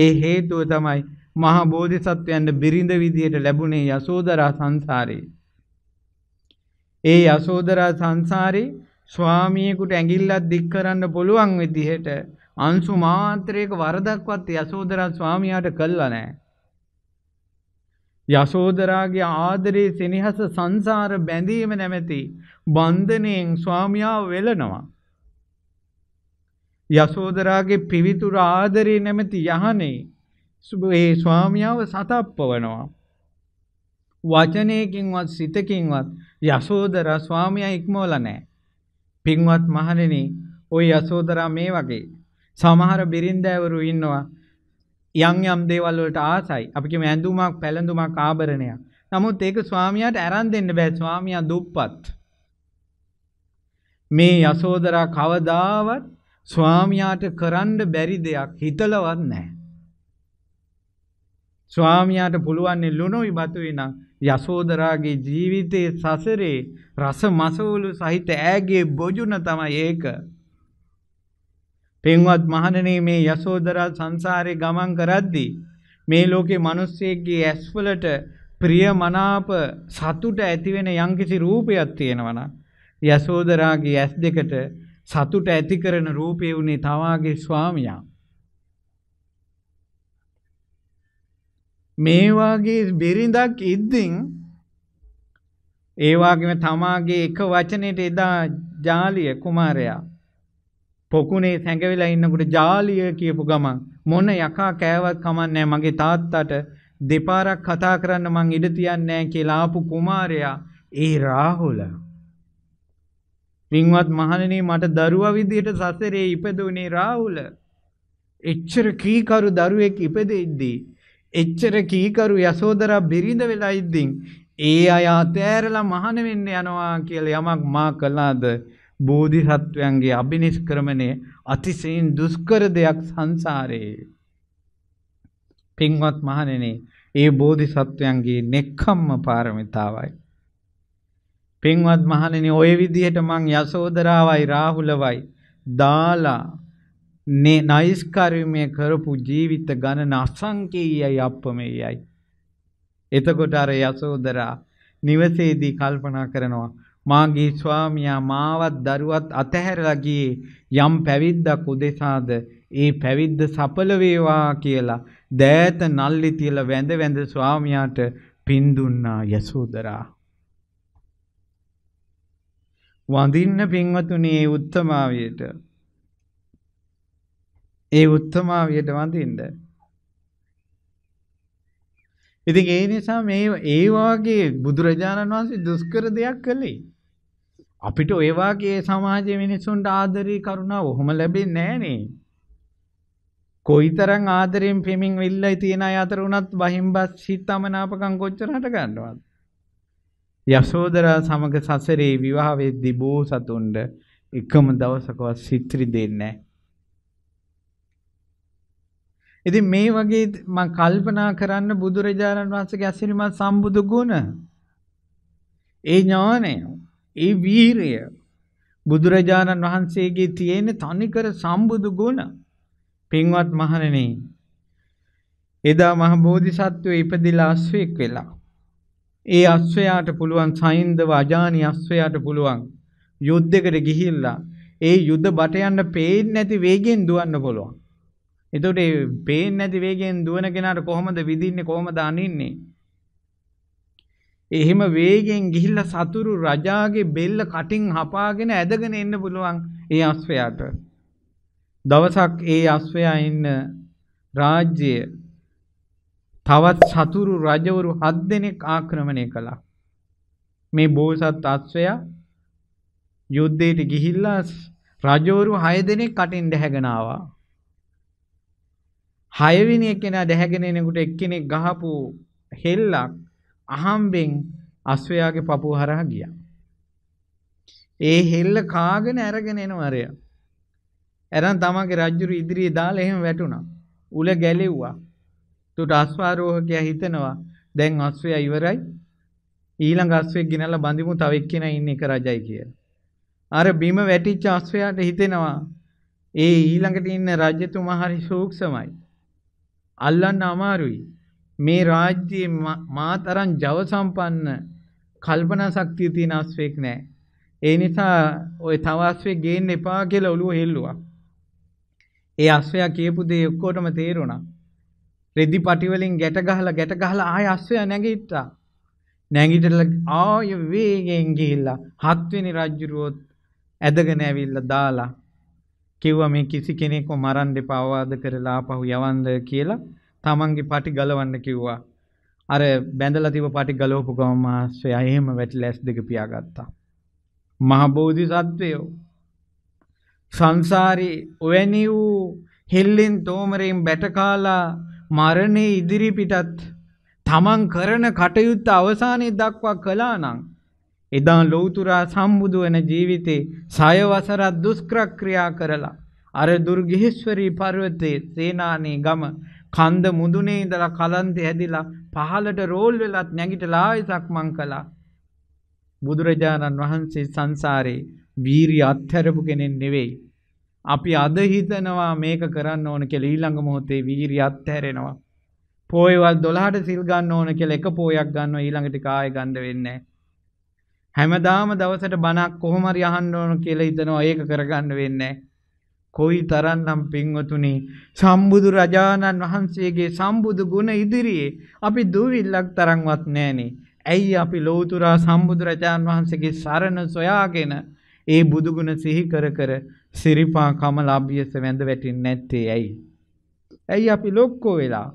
S1: ඒ හේතුව තමයි මහ බෝධිසත්වයන්ට බිරිඳ විදියට ලැබුණේ යසෝදරා සංසාරේ. ඒ යසෝදරා සංසාරේ ස්වාමියෙකුට ඇඟිල්ලක් දික් කරන්න පුළුවන් විදිහට අංශු මාත්‍රයක වරදක්වත් යසෝදරා ස්වාමියාට කළා නැහැ. යශෝදරාගේ ආදරේ සෙනෙහස සංසාර බැඳීම නැමැති බන්ධනයෙන් ස්වාමියා වෙලනවා. යශෝදරාගේ පිවිතුර ආදරේ නැමැති යහනේ ඒ ස්වාමියාව සතප්පවනවා. වචනයකින්වත් සිතකින්වත් යශෝදරා ස්වාමියා ඉක්මවල නැහැ. පින්වත් මහණෙනි, ওই යශෝදරා මේ වගේ සමහර බිරින්දෑවරු ඉන්නවා යම් යම් දේවල් වලට ආසයි. අපි කියමු ඇඳුමක්, පැළඳුමක්, ආභරණයක්. නමුත් ඒක ස්වාමියාට අරන් දෙන්න බෑ. ස්වාමියා දුප්පත්. මේ යසෝදරා කවදාවත් ස්වාමියාට කරන්න බැරි දෙයක් හිතලවත් නැහැ. ස්වාමියාට පුළුවන් ලුණුයි බතුයි නම් යසෝදරාගේ ජීවිතයේ සසරේ රස මසවලු සහිත ඈගේ බොජුන තමයි ඒක. පෙන්වත් මහණනේ මේ යසෝදරා සංසාරේ ගමන් කරද්දී මේ ලෝකේ මිනිස්සෙක්ගේ ඇස්වලට ප්‍රිය මනාප සතුට ඇතිවෙන යම්කිසි රූපයක් තියෙනවා නම් යසෝදරාගේ ඇස් දෙකට සතුට ඇති කරන රූපේ උනේ තවාගේ ස්වාමියා. මේ වාගේ බිරිඳක් ඉද්දින් ඒ වගේම තමාගේ එක වචනෙට එදා ජාලිය කුමාරයා පොකුණේ සැඟවෙලා ඉන්නකොට ජාලිය කියපු ගමන් මොන යකා කෑවත් කමන්නේ මගේ තාත්තට දෙපාරක් කතා කරන්න මං ඉඩ තියන්නේ කියලා ආපු කුමාරයා ඒ රාහුල පින්වත් මහණෙනි මට දරුවා විදියට සසරේ ඉපදුනේ රාහුල එච්චර කීකරු දරුවෙක් ඉපදෙද්දී එච්චර කීකරු යසෝදරා බිරිඳ වෙලා ඉද්දින් ඒ අය අතෑරලා මහන වෙන්න යනවා කියලා යමක් මා කළාද බෝධිසත්වයන්ගේ අභිනිෂ්ක්‍රමණය අතිශයින් දුෂ්කර දෙයක් සංසාරයේ. පින්වත් මහණෙනි, ඒ බෝධිසත්වයන්ගේ නෙක්ඛම්ම පාරමිතාවයි. පින්වත් මහණෙනි, ওই විදිහට මං යසෝදරාවයි රාහුලවයි දාලා නේ නයිස්කාරයමේ කරපු ජීවිත ගණන අසංකේයයි අපමෙයයි. එතකොට අර යසෝදරා නිවසේදී කල්පනා කරනවා මාගේ ස්වාමියා මාවත් දරුවත් අතහැරලා ගියේ යම් පැවිද්දක් උදෙසාද ඒ පැවිද්ද සඵල වේවා කියලා දෑත නල්ලි තියලා වැඳ වැඳ ස්වාමියාට පින් දුන්නා යසෝදරා වඳින්න පින්වතුනි ඒ උත්තමාවියට ඒ උත්තමාවියට වඳින්න ඉතින් ඒ නිසා මේ ඒ වාගේ බුදුරජාණන් වහන්සේ දුෂ්කර දෙයක් කළේ අපිට ඔය වාගේ සමාජයේ මිනිසුන්ට ආදරේ කරුණාව ඔහොම ලැබෙන්නේ නැහනේ. කොයිතරම් ආදරෙන් පෙමින් විල්ලයි තියෙන අය අතර උනත් බහිම්බස් හිතමනාපකම් කොච්චර හට ගන්නවද? යශෝදරා සමග සසරේ විවාහ වෙද්දී බෝසතුණ්ඩ එකම දවසකවත් සිත්‍රි දෙන්නේ නැහැ. ඉතින් මේ වගේ මම කල්පනා කරන්න බුදුරජාණන් වහන්සේගේ අසිරිමත් සම්බුදු ගුණ ඒ ඥානය ඒ වීරය බුදුරජාණන් වහන්සේගේ තියෙන තනිකර සම්බුදු ගුණ පින්වත් මහණෙනි එදා මහ බෝධිසත්වයේ ඉපදිලා අශ්වයෙක් වෙලා ඒ අශ්වයාට පුළුවන් සයින්දව අජානි අශ්වයාට පුළුවන් යුද්ධයකට ගිහිල්ලා ඒ යුද බට යන්න පේන්නේ නැති වේගෙන් දුවන්න පුළුවන්. එතකොට මේ පේන්නේ නැති වේගෙන් දුවන කෙනාට කොහොමද විදින්නේ කොහොමද අනින්නේ? එහෙම වේගෙන් ගිහිල්ලා සතුරු රජාගේ බෙල්ල කටින් හපාගෙන ඇදගෙන එන්න පුළුවන් ඒ අශ්වයාට. දවසක් ඒ අශ්වයා ඉන්න රාජ්‍යය තවත් සතුරු රජවරු 7 දෙනෙක් ආක්‍රමණය කළා. මේ බෝසත් අශ්වයා යුද්ධයට ගිහිල්ලා රජවරු 6 දෙනෙක් කටින් දැහැගෙන ආවා. හයවෙනි කෙනා දැහැගෙන එනකොට එක්කෙනෙක් ගහපු හෙල්ලක් අහම්බෙන් අස්වැයාගේ පපුව හරහා ගියා. ඒ හෙල්ල කාගෙන අරගෙන එනවා අරයා. එරන් තමගේ රජුරු ඉදිරියේ දාලා එහෙම වැටුණා. උල ගැලෙව්වා. තුට අස්වාරෝහකයා හිතනවා දැන් අස්වැයා ඉවරයි. ඊළඟ අස්වැයෙක් ගෙනල්ලා බඳිමු තව එක්කෙනා ඉන්න එක රජයි කියලා. අර බිම වැටිච්ච අස්වැයාට හිතෙනවා ඒ ඊළඟට ඉන්න රජතුමා හරි සූක්ෂමයි. අල්ලන්න අමාරුයි. මේ රාජ්‍යයේ මාතරන් ජව සම්පන්න කල්පනා ශක්තිය තියෙන අස්වැක් නෑ. ඒ නිසා ওই තව අස්වැක් ගේන්න එපා කියලා ඔළුව හෙල්ලුවා. ඒ අස්වැයා කියපු දේ ඔක්කොටම තේරුණා. රෙදි පටි වලින් ගැට ගහලා ගැට ගහලා ආය අස්වැයා නැගිට්ටා. නැගිටලා ආය වේගෙන් ගිහිල්ලා හත්වෙනි රජුරුවොත් ඇදගෙන ඇවිල්ලා දාලා කිව්වා මේ කිසි කෙනෙක්ව මරන්න එපා අවවාද කරලා ආපහු යවන්න කියලා තමන්ගේ පටි ගලවන්න කිව්වා. අර බැඳලා තිබ පටි ගලවපු ගම මහස්සයා එහෙම වැටිලා ඇස් දෙක පියාගත්තා. මහ බෝධිසත්වයෝ සංසාරේ ඔවැනි වූ හෙල්ලෙන් තෝමරෙන් බැටකාලා මරණේ ඉදිරි පිටත් තමන් කරන කටයුත්ත අවසානයේ දක්වා කළා නම් එදා ලෞතුරා සම්බුදු වෙන ජීවිතේ සය වසරක් දුෂ්කර ක්‍රියා කරලා අර දුර්ගෙහිස්වරී පර්වතයේ සේනානේ ගම කන්ද මුදුනේ ඉඳලා කලන්තේ ඇදිලා පහළට රෝල් වෙලත් නැගිටලා ආයෙසක් මං කළා. බුදුරජාණන් වහන්සේ සංසාරේ වීරිය අත්හැරපු කෙනෙක් නෙවෙයි. අපි අද හිතනවා මේක කරන්න ඕන කියලා ඊළඟ මොහොතේ වීරිය අත්හැරෙනවා. පෝයවල් 12ට සිල් ගන්න ඕන කියලා එක පෝයක් ගන්නවා ඊළඟට කාය ගන්න වෙන්නේ හැමදාම දවසට බණක් කොහොම හරි අහන්න ඕන කියලා හිතනවා ඒක කරගන්න වෙන්නේ නැහැ. කොයි තරන්නම් පින්වතුනි සම්බුදු රජාණන් වහන්සේගේ සම්බුදු ගුණ ඉදිරියේ අපි දුවිල්ලක් තරම්වත් නැහනේ. ඇයි අපි ලෞතුරා සම්බුදු රජාණන් වහන්සේගේ සරණ සොයාගෙන ඒ බුදු ගුණ සිහි කර කර සිරිපා කමල අභියස වැඳ වැටින්නේ නැත්තේ ඇයි? ඇයි අපි ලොක්කෝ වෙලා?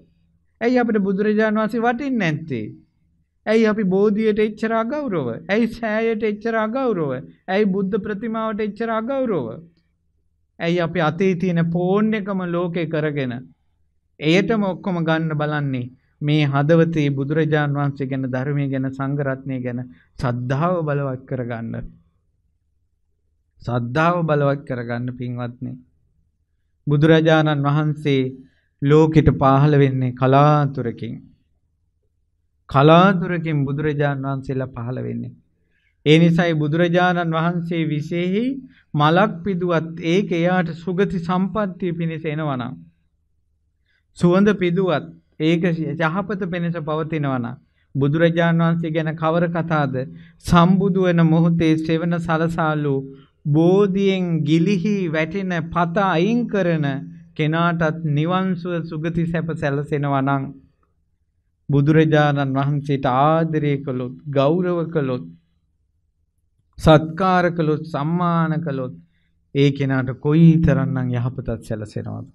S1: ඇයි අපිට බුදුරජාණන් වහන්සේ වටින්නේ නැත්තේ? ඇයි අපි බෝධියට එච්චර අගෞරව? ඇයි සෑයට එච්චර අගෞරව? ඇයි බුද්ධ ප්‍රතිමාවට එච්චර අගෞරව? ඇයි අපි අතේ තියෙන ෆෝන් එකම ලෝකේ කරගෙන එයටම ඔක්කොම ගන්න බලන්නේ මේ හදවතේ බුදුරජාන් වහන්සේ ගැන ධර්මය ගැන සංගරත්නය ගැන සද්ධාව බලවත් කරගන්න. සද්ධාව බලවත් කරගන්න පින්වත්නේ. බුදුරජාණන් වහන්සේ ලෝකෙට පහළ වෙන්නේ කලාතුරකින්. කලාතුරකින් බුදුරජාණන් වහන්සේලා පහළ වෙන්නේ. ඒ නිසයි බුදුරජාණන් වහන්සේ විසෙහි මලක් පිදුවත් ඒක එයාට සුගති සම්පත්තිය පිණිස එනවනම් සුවඳ පිදුවත් ඒක යහපත පිණිස පවතිනවනම් බුදුරජාණන් වහන්සේ ගැන කවර කතාද සම්බුදු වෙන මොහොතේ සෙවන සලසාලු බෝධියෙන් ගිලිහි වැටෙන පත අයින් කරන කෙනාටත් නිවන් සුව සුගති සැප සැලසෙනවනම් බුදුරජාණන් වහන්සේට ආදරය කළොත් ගෞරව කළොත් සත්කාර කළොත් සම්මාන කළොත් ඒ කෙනාට කොයිතරම්නම් යහපතක් සැලසෙනවද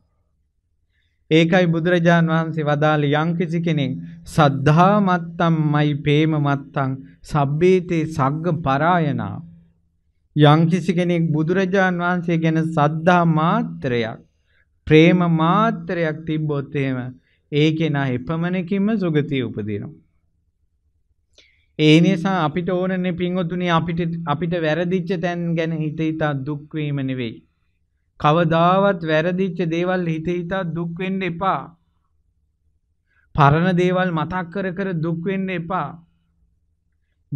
S1: ඒකයි බුදුරජාන් වහන්සේ වදාළ යම්කිසි කෙනෙක් සද්ධා මත්තම්මයි ප්‍රේම මත්තම් සබ්බේතේ සග්ග පරායනා යම්කිසි කෙනෙක් බුදුරජාන් වහන්සේ ගැන සද්ධා මාත්‍රයක් ප්‍රේම මාත්‍රයක් තිබ්බොත් එහෙම ඒ කෙනා එපමණකින්ම සුගතිය උපදිනවා ඒ නිසා අපිට ඕනනේ පින්වතුනි අපිට අපිට වැරදිච්ච තැන් ගැන හිත හිතා දුක් වීම නෙවෙයි. කවදාවත් වැරදිච්ච දේවල් හිත හිතා දුක් වෙන්න එපා. පරණ දේවල් මතක් කර කර දුක් වෙන්න එපා.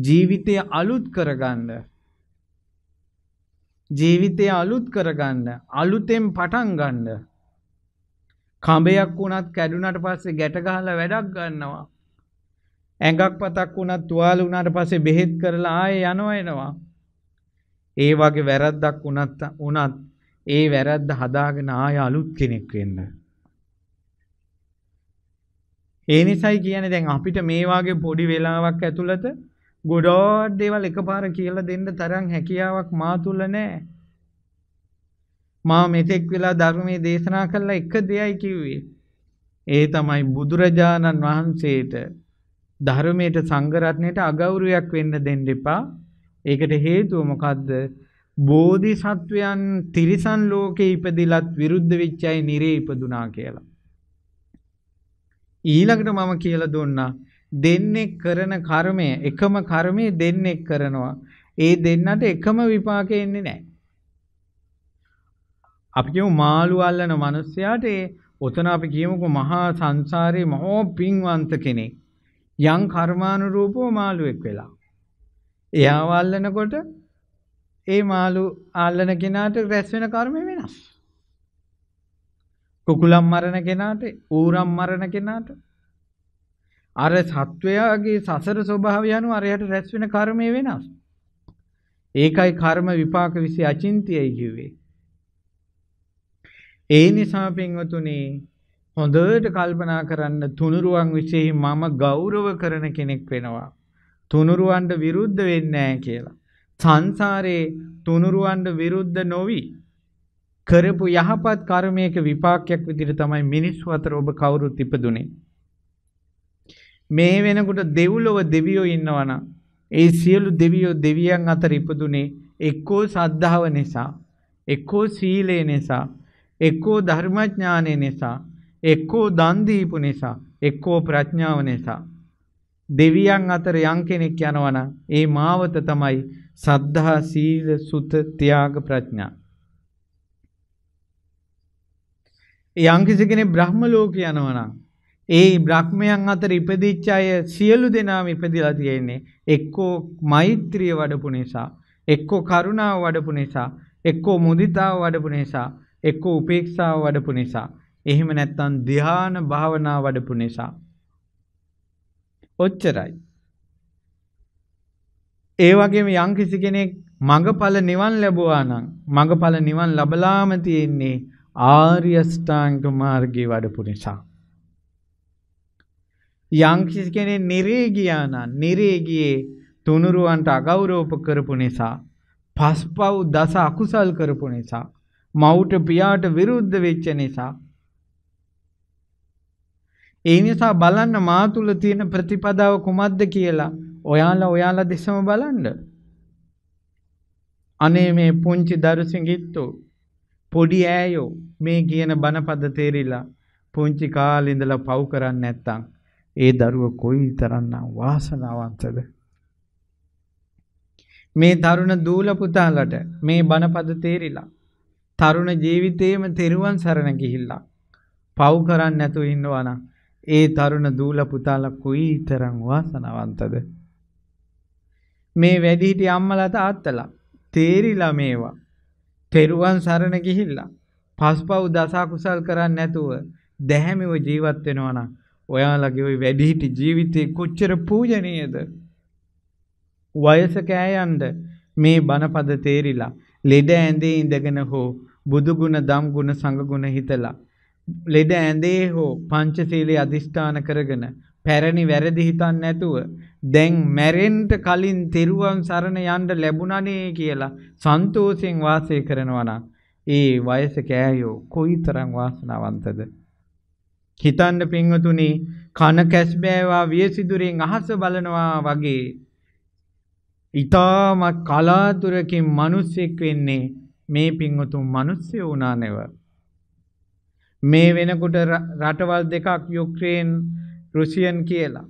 S1: ජීවිතය අලුත් කරගන්න. ජීවිතය අලුත් කරගන්න. අලුතෙන් පටන් ගන්න. කඹයක් වුණත් කැඩුනට පස්සේ ගැට ගහලා වැඩක් ගන්නවා. ඇඟක් පතක් වුණත් තුවාල වුණාට පස්සේ බෙහෙත් කරලා ආයේ යනවා එනවා. ඒ වගේ වැරද්දක් වුණත් වුණත් ඒ වැරද්ද හදාගෙන ආය අලුත් කෙනෙක් වෙන්න. ඒ නිසයි කියන්නේ දැන් අපිට මේ වාගේ පොඩි වෙලාවක් ඇතුළත ගොඩක් දේවල් එකපාර කියලා දෙන්න තරම් හැකියාවක් මා තුල නැහැ. මා මෙතෙක් වෙලා ධර්මයේ දේශනා කළ එක දෙයයි කිව්වේ. ඒ තමයි බුදුරජාණන් වහන්සේට ධර්මයට සංගරත්නයට අගෞරවයක් වෙන්න දෙන්න එපා. ඒකට හේතුව මොකද්ද? බෝධිසත්වයන් තිරිසන් ලෝකේ ඉපදිලත් විරුද්ධ වෙච්චයි නිරේ ඉපදුනා කියලා. ඊළඟට මම කියලා දුන්නා දෙන්නේ කරන කර්මය එකම කර්මය දෙන්නේ කරනවා. ඒ දෙන්නට එකම විපාකෙ එන්නේ නැහැ. අපි කියමු මාළු අල්ලන මිනිස්යාට ඔතන අපි කියමුකෝ මහා සංසාරේ මහෝ පින්වන්ත කෙනෙක්. යම් කර්මානුරූපව මාළුවෙක් වෙලා. එයා වල්ලනකොට ඒ මාළු ආල්ලන කෙනාට රැස් වෙන කර්මය වෙනස්. කුකුලම් මරණ කෙනාට, ඌරම් මරණ කෙනාට අර සත්වයාගේ සසර ස්වභාවය අනුව අරයට රැස් වෙන කර්මය වෙනස්. ඒකයි කර්ම විපාක විසි අචින්තියයි කිව්වේ. ඒ නිසා පින්වතුනේ හොඳට කල්පනා කරන්න තුනුරුවන් විශේෂයි මම ගෞරව කරන කෙනෙක් වෙනවා. තුනුරුවන්ට විරුද්ධ වෙන්නේ නැහැ කියලා. සංසාරේ තුනුරුවන්ට විරුද්ධ නොවි කරපු යහපත් කර්මයක විපාකයක් විදිහට තමයි මිනිස්සු අතර ඔබ කවුරුත් ඉපදුනේ. මේ වෙනකොට දෙව්ලොව දෙවියෝ ඉන්නවනම් ඒ සියලු දෙවියෝ දෙවියන් අතර ඉපදුනේ එක්කෝ සද්ධාව නිසා, එක්කෝ සීලය නිසා, එක්කෝ ධර්මඥානය නිසා, එක්කෝ දන් දීපු නිසා, එක්කෝ ප්‍රඥාව නිසා. දෙවියන් අතර යම් කෙනෙක් යනවා ඒ මාවත තමයි සද්ධා, සීල, සුත, ත්‍යාග, ප්‍රඥා. යම් කෙනෙක් බ්‍රහ්ම ලෝකේ යනවා ඒ බ්‍රහ්මයන් අතර ඉපදිච්ච අය සියලු දෙනාම ඉපදිලා තියෙන්නේ එක්කෝ මෛත්‍රිය වඩපු නිසා, එක්කෝ කරුණාව වඩපු නිසා, එක්කෝ මුදිතාව වඩපු නිසා, එක්කෝ උපේක්ෂාව වඩපු නිසා. එහෙම නැත්තම් ධ්‍යාන භාවනා වඩපු නිසා. ඔච්චරයි. ඒ වගේම යම්කිසි කෙනෙක් මඟඵල නිවන් ලැබුවා නම් මඟඵල නිවන් ලබලාම තියෙන්නේ ආර්ය ෂ්ටාංග මාර්ගේ වඩපු නිසා. යම්කිසි කෙනෙක් නිරේ ගියා නම් නිරේ ගියේ තුනුරුවන්ට අගෞරව කරපු නිසා පස්පව් දස අකුසල් කරපු නිසා මවට පියාට විරුද්ධ වෙච්ච නිසා ඒ නිසා බලන්න මා තුල තියෙන ප්‍රතිපදාව කුමක්ද කියලා ඔයාලා ඔයාලා දෙසම බලන්න. අනේ මේ පුංචි දරුසිඟිත්තු පොඩි ඈයෝ මේ කියන බණපද තේරිලා පුංචි කාලේ ඉඳලා පව් කරන්නේ නැත්තම් ඒ දරුව කොයි තරම්නම් වාසනාවන්තද මේ තරුණ දූල පුතාලට මේ බණපද තේරිලා තරුණ ජීවිතේම තෙරුවන් සරණ ගිහිල්ලා පව් කරන්නේ නැතුව ඉන්නවා නම් ඒ තරුණ දූල පුතාලා කුයිතරම් වාසනාවන්තද මේ වැඩිහිටි අම්මලා තාත්තලා තේරිලා මේවා තෙරුවන් සරණ ගිහිල්ලා පස්පව් දසා කුසල් කරන්නේ නැතුව දැහැමිව ජීවත් වෙනවා නම් ඔයාලගේ ওই වැඩිහිටි ජීවිතේ කොච්චර පූජනීයද වයසක ඇයන්ද මේ බණපද තේරිලා ලෙඩ ඇඳේ ඉඳගෙන හෝ බුදු ගුණ දම් ගුණ සංඝ ගුණ හිතලා ලෙඩ ඇඳේ හෝ පංචශීලයේ අදිෂ්ඨාන කරගෙන පැරණි වැරදි හිතන්නේ නැතුව දැන් මැරෙන්න කලින් තෙරුවන් සරණ යන්න ලැබුණනේ කියලා සන්තෝෂයෙන් වාසය කරනවා නම් ඒ වයස කෑයෝ කොයිතරම් වාසනාවන්තද හිතන්න පින්වතුනි කන කැස්බෑවා වියසිදුරෙන් අහස බලනවා වගේ ඊටම කලාතුරකින් මිනිස්සෙක් වෙන්නේ මේ පින්වතුන් මිනිස්සු වුණා නෙවෙයි මේ වෙනකොට රටවල් දෙකක් යුක්‍රේන් රුසියන් කියලා.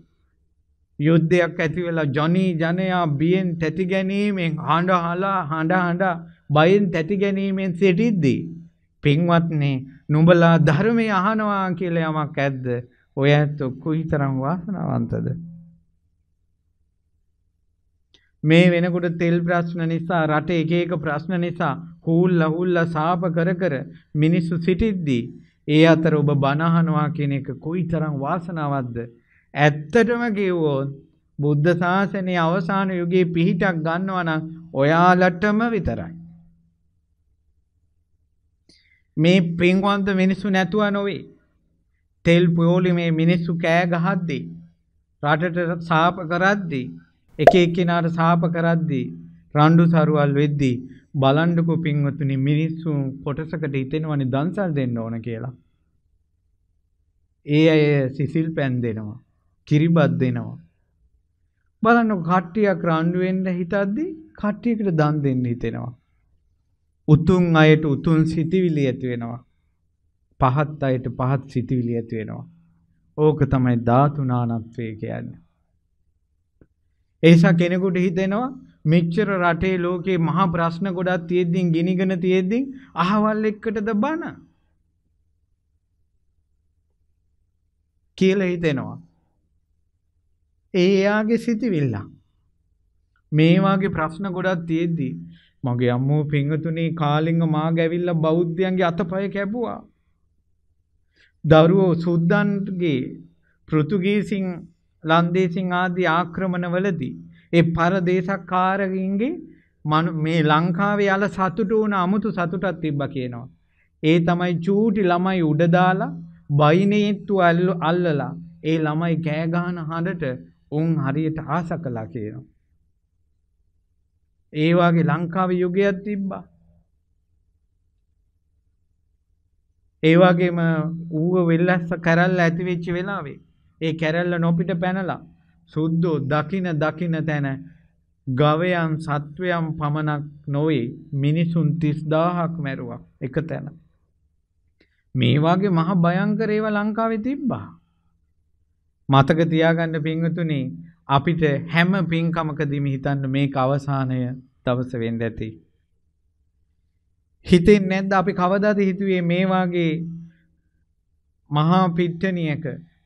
S1: යුද්ධයක් ඇති වෙලා ජොනි ජනයා බියෙන් තැති ගැනීමෙන් හඬ හලා හඬ හඬ බයෙන් තැති ගැනීමෙන් සිටිද්දී පින්වත්නි නුඹලා ධර්මය අහනවා කියලා යමක් ඇද්ද? ඔය ඇත්ත කුහිතරම් වාසනාවන්තද? මේ වෙනකොට තෙල් ප්‍රශ්න නිසා රට එක එක ප්‍රශ්න නිසා හූල්ලා හූල්ලා සාප කර කර මිනිස්සු සිටිද්දී ඒ අතර ඔබ බනහනවා කියන එක කොයිතරම් වාසනාවක්ද? ඇත්තටම කිව්වොත් බුද්ධ ශාසනයේ අවසාන යුගයේ පිහිටක් ගන්නවා නම් ඔයාලටම විතරයි. මේ පින්වන්ත මිනිස්සු නැතුව නොවේ. තෙල් පෝලි මේ මිනිස්සු කෑ ගහද්දී රටට සාප කරද්දී එක එක්කිනාට සාප කරද්දී රණ්ඩු සරුවල් වෙද්දී බලන්ඩකු පින්වතුනි මිනිස්සු කොටසකට හිතෙනවනි දන්සල් දෙන්න ඕන කියලා. ඒ අය සිසිල් පැන් දෙනවා. කිරිබත් දෙනවා. බලන්න කට්ටියක් රණ්ඩුවෙන්ට හිතද්දි කට්ටියකට දන් දෙන්න හිතෙනවා. උතුම් අයට උතුම් සිතිවිලි ඇති වෙනවා. පහත් අයට පහත් සිතිවිලි ඇති වෙනවා. ඕක තමයි ධාතුනානත්වය කියන්නේ. ඒසා කෙනෙකුට හිතෙනවා මෙච්චර රටේ ලෝකේ මහා ප්‍රශ්න ගොඩක් තියෙද්දින් ගිනිගෙන තියෙද්දින් අහවල් එක්කටද බන කියලා හිතෙනවා. ඒ එයාගේ සිතිවිල්ල. මේ වාගේ ප්‍රශ්න ගොඩක් තියෙද්දි මගේ අම්මෝ පිංගතුණේ කාලින්ග මාග ඇවිල්ලා බෞද්ධයන්ගේ අතපය කැපුවා. දරුවෝ සුද්දන්ගේ පෘතුගීසින් ලන්දේසින් ආදී ආක්‍රමණවලදී ඒ පරදේශකාරකින්ගේ මේ ලංකාවේ යාල සතුටු වුණ අමුතු සතුටක් තිබ්බා කියනවා. ඒ තමයි චූටි ළමයි උඩ දාලා බයිනේත්තු අල්ලලා ඒ ළමයි කෑ ගහන හඬට උන් හරියට ආස කළා කියනවා. ඒ වගේ ලංකාවේ යුගයක් තිබ්බා. ඒ වගේම ඌව වෙල්ලස්ස කරල්ල ඇති වෙච්ච වෙලාවේ ඒ කැරල්ල නොපිට පැනලා සුද්ධෝ දකින දකින තැන ගවයන් සත්වයන් පමණක් නොවේ මිනිසුන් 30000ක් මැරුවා එක තැන. මේ වගේ මහ භයංකර ඒවා ලංකාවේ තිබ්බා. මතක තියාගන්න පින්වතුනි අපිට හැම පින්කමකදීම හිතන්න මේක අවසානය දවස වෙන්න ඇති. හිතෙන්නේ නැද්ද අපි කවදාද හිතුවේ මේ වාගේ මහා පිට්ටනියක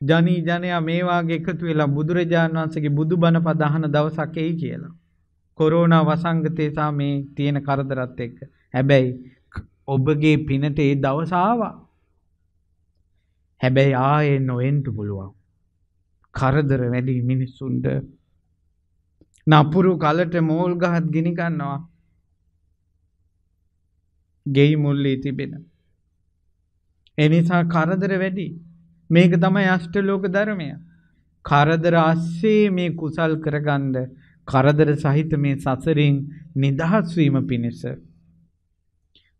S1: ජනී ජනයා මේ වාගේ එකතු වෙලා බුදුරජාණන් වහන්සේගේ බුදුබණ පද අහන දවසක් එයි කියලා. කොරෝනා වසංගතය සහ මේ තියෙන කරදරත් එක්ක. හැබැයි ඔබගේ පිනට ඒ දවස ආවා. හැබැයි ආයේ නොඑන්න පුළුවන්. කරදර වැඩි මිනිස්සුන්ට නපුරු කලට මෝල් ගහත් ගිනි ගන්නවා. ගෙයි මුල්ලී තිබෙන. එනිසා කරදර වැඩි. මේක තමයි අෂ්ටලෝක ධර්මය. කරදර ASCII මේ කුසල් කරගන්න කරදර සහිත මේ සසරින් නිදහස් වීම පිණිස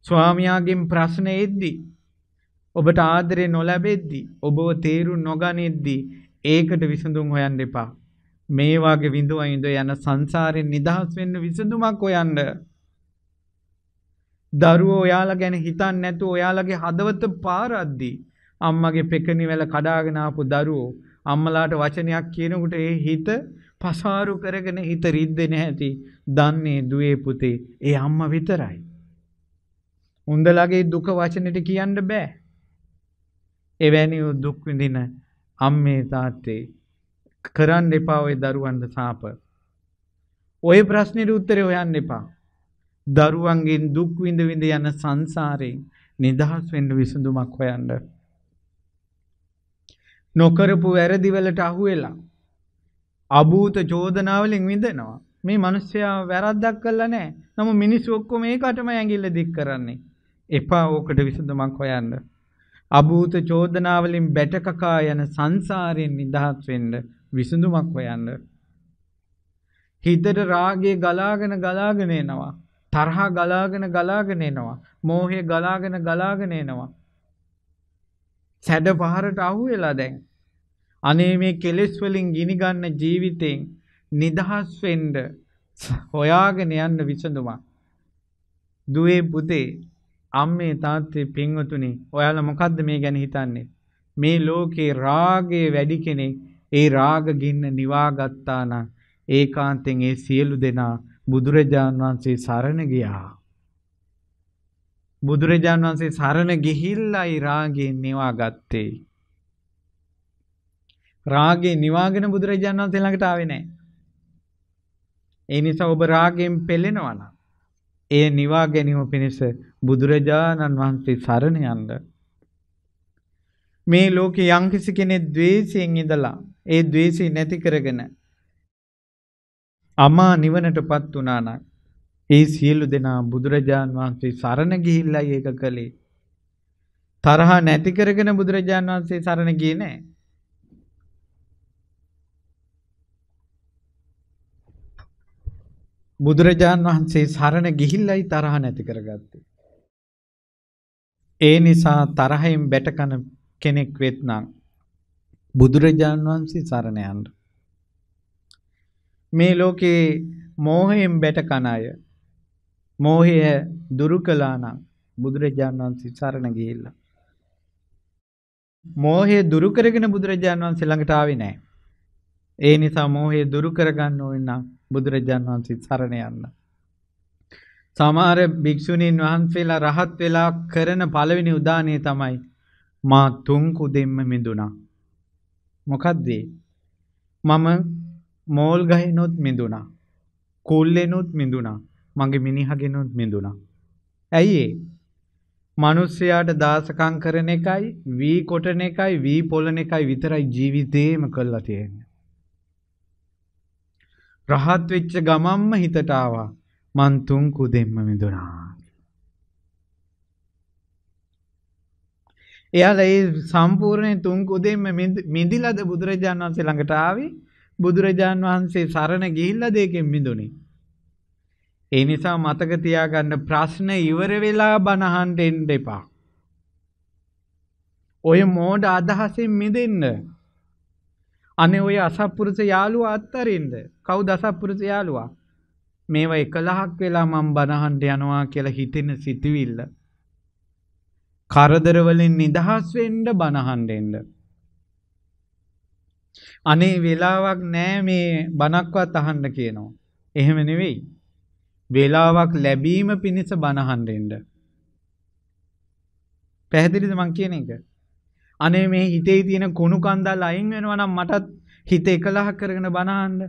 S1: ස්වාමියාගෙන් ප්‍රශ්න එද්දී ඔබට ආදරේ නොලැබෙද්දී ඔබව තේරු නොගනිද්දී ඒකට විසඳුම් හොයන්න එපා. මේ වාගේ විඳුවින්ද යන සංසාරෙන් නිදහස් වෙන්න විසඳුමක් හොයන්න. දරුවෝ ඔයාලා ගැන හිතන්නේ නැතුව ඔයාලගේ හදවත පාරද්දී අම්මගේ පෙකණි වැල කඩාගෙන ආපු දරුවෝ අම්මලාට වචනයක් කියනකොට ඒ හිත පසාරු කරගෙන හිත රිද්දෙන්නේ නැති දන්නේ දුවේ පුතේ ඒ අම්මා විතරයි. උන්දලගේ දුක වචනෙට කියන්න බෑ. එවැනි දුක් විඳින අම්මේ තාත්තේ කරන්න එපා ওই දරුවන්ට සාප. ওই ප්‍රශ්නෙට උත්තරේ හොයන්න එපා. දරුවන්ගෙන් දුක් විඳ විඳ යන සංසාරේ නිදහස් වෙන්න විසඳුමක් හොයන්න. නොකරපු වැරදිවලට අහුවෙලා. අභූත චෝදනාවලින් විඳනවා. මේ මනුස්සයා වැරද්දක් කළා නෑ. නම මිනිස් ඔක්කොම ඒකටම ඇඟිල්ල දික් කරන්නේ. එපා ඕකට විසඳුමක් හොයන්න. අභූත චෝදනාවලින් බැටකකා යන සංසාරයෙන් නිදහස් වෙන්න විසඳුමක් හොයන්න. හිතට රාගය ගලාගෙන ගලාගෙන එනවා. තරහා ගලාගෙන ගලාගෙන එනවා. මෝහය ගලාගෙන ගලාගෙන එනවා. සැඩ පහරට අහු වෙලා දැන්. අනේ මේ කෙලෙස් වලින් ගිනි ගන්න ජීවිතෙන් නිදහස් වෙන්න හොයාගෙන යන්න විසඳුමක්. දුවේ පුතේ අම්මේ තාත්තේ පින්වතුනි ඔයාලා මොකද්ද මේ ගැන හිතන්නේ? මේ ලෝකේ රාගයේ වැඩි කෙනෙක් ඒ රාග ගින්න නිවා ගත්තා නම් ඒකාන්තයෙන් ඒ සියලු දෙනා බුදුරජාන් වහන්සේ සරණ ගියා. බුදුරජාන් වහන්සේ සරණ ගිහිල්ලා රාගයෙන් නිවා ගත්තේ. රාගේ නිවාගෙන බුදුරජාන් වහන්සේ ළඟට ආවේ නැහැ. ඒ නිසා ඔබ රාගයෙන් පෙළෙනවා නම් ඒ නිවා ගැනීම පිණිස බුදුරජාණන් වහන්සේ සරණ යන්න. මේ ලෝකේ යම්කිසි කෙනෙක් द्वේෂයෙන් ඉඳලා ඒ द्वේෂය නැති කරගෙන අමා නිවනටපත් වුණා නම් ඒ සියලු දෙනා බුදුරජාන් වහන්සේ සරණ ගිහිල්ලයි ඒක කළේ. තරහ නැති කරගෙන බුදුරජාන් වහන්සේ සරණ ගියේ නෑ. බුදුරජාන් වහන්සේ සරණ ගිහිල්ලයි තරහ නැති කරගත්තේ. ඒ නිසා තරහෙන් බැටකන කෙනෙක් වෙත්නම් බුදුරජාන් වහන්සේ සරණ යන්න. මේ ලෝකේ මෝහයෙන් බැටකන අය මෝහය දුරු කළා නම් බුදුරජාණන් වහන්සේ සරණ ගිහිල්ලා. මෝහය දුරු කරගෙන බුදුරජාණන් වහන්සේ ළඟට ආවේ නැහැ. ඒ නිසා මෝහය දුරු කරගන්න ඕන නම් බුදුරජාණන් වහන්සේ සරණ යන්න. සමහර භික්ෂුණීන් වහන්සේලා රහත් වෙලා කරන පළවෙනි උදානේ තමයි මා තුන් කුදෙම්ම මිදුණා. මොකද්ද? මම මෝල් ගහිනුත් මිදුණා. කුල්ලෙනුත් මිදුණා. මගේ මිනිහගෙනුත් මිදුණා. ඇයි ඒ? මිනිස්සයාට දාසකම් කරන එකයි, වී කොටන එකයි, වී පොළන එකයි විතරයි ජීවිතේම කළා තියෙන්නේ. රහත් වෙච්ච ගමම්ම හිතට ආවා මං තුන් කුදෙම්ම මිදුණා. එයාලා ඒ සම්පූර්ණ තුන් කුදෙම්ම මිදිලාද බුදුරජාණන් වහන්සේ ළඟට ආවේ බුදුරජාණන් වහන්සේ සරණ ගිහිල්ලා දෙකෙන් මිදුණේ. ඒ නිසා මතක තියාගන්න ප්‍රශ්න ඉවර වෙලා බනහන්න එන්න එපා. ඔය මෝඩ අදහසෙන් මිදෙන්න. අනේ ඔය අසත්පුරුෂ යාළුවා අත්තරින්ද? කවුද අසත්පුරුෂ යාළුවා? මේවා 11ක් වෙලා මම බනහන්න යනවා කියලා හිතෙන සිතවිල්ල. කරදර වලින් නිදහස් වෙන්න බනහන්න එන්න. අනේ වෙලාවක් නෑ මේ බනක්වත් අහන්න කියනවා. එහෙම නෙවෙයි. වෙලාවක් ලැබීම පිණිස බණහන්ඩෙන්ඩ. පැහැදිලිද මං කියන එක. අනේ මේ හිතේ තියෙන කුණු කන්දල් අයින් වෙනවා නම් මටත් හිත එකලහ කරගෙන බණහන්ඩ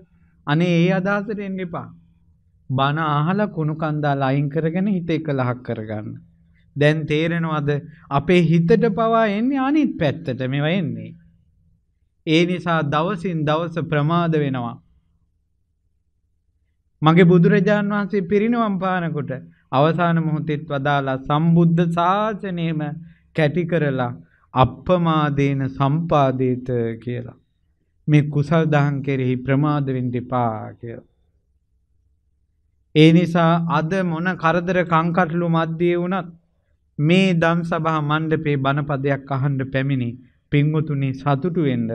S1: අනේ ඒ අදහසට එන්න එපා. බණ අහලා කුණු කන්දල් අයින් කරගෙන හිත එකලහක් කරගන්න. දැන් තේරෙනවද අපේ හිතට පවා එන්නේ අනිත් පැත්තට මෙව එන්නේ. ඒ නිසා දවසින් දවස ප්‍රමාද වෙනවා. මගේ බුදුරජාන් වහන්සේ පිරිනවම් පානකොට අවසාන මොහොතෙත් වදාලා සම්බුද්ධ ශාසනයම කැටි කරලා අප්පමාදේන සම්පාදේත කියලා. මේ කුසල් දහම් කෙරෙහි ප්‍රමාද වෙන්න එපා කියලා. ඒ නිසා අද මොන කරදර කංකටලු මැද්දේ වුණත් මේ ධම් සභා මණ්ඩපේ බණපදයක් අහන්න පැමිණි පින්වතුනි සතුටු වෙන්න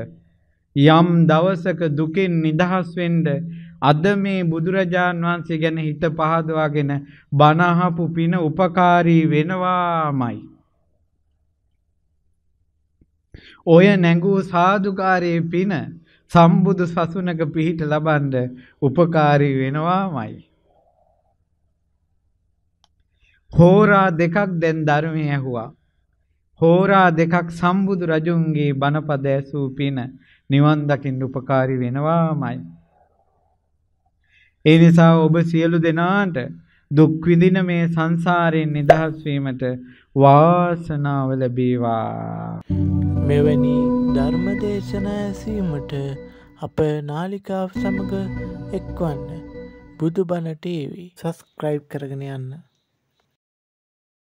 S1: යම් දවසක දුකෙන් නිදහස් වෙන්න අද මේ බුදුරජාන් වහන්සේ ගැන හිත පහදවාගෙන බණහපු පින උපකාරී වෙනවාමයි. ඔය නැඟූ සාධකාරයේ පින සම්බුදු සසුනක පිහිට ලබන්ඩ උපකාරී වෙනවාමයි. හෝරා දෙකක් දැන් ධර්මය ඇහුවා. හෝරා දෙකක් සම්බුදු රජුන්ගේ බණපද ඇසූ පින නිවන් දකින්න උපකාරී වෙනවාමයි. ඒ නිසා ඔබ සියලු දෙනාට දුක් විඳින මේ සංසාරයෙන් නිදහස් වීමට වාසනාව ලැබේවා. මෙවැනි ධර්ම දේශනා ඇසීමට අප නාලිකාව සමග එක්වන්න බුදුබණ ටීවී සස්ක්‍රයිබ් කරගෙන යන්න.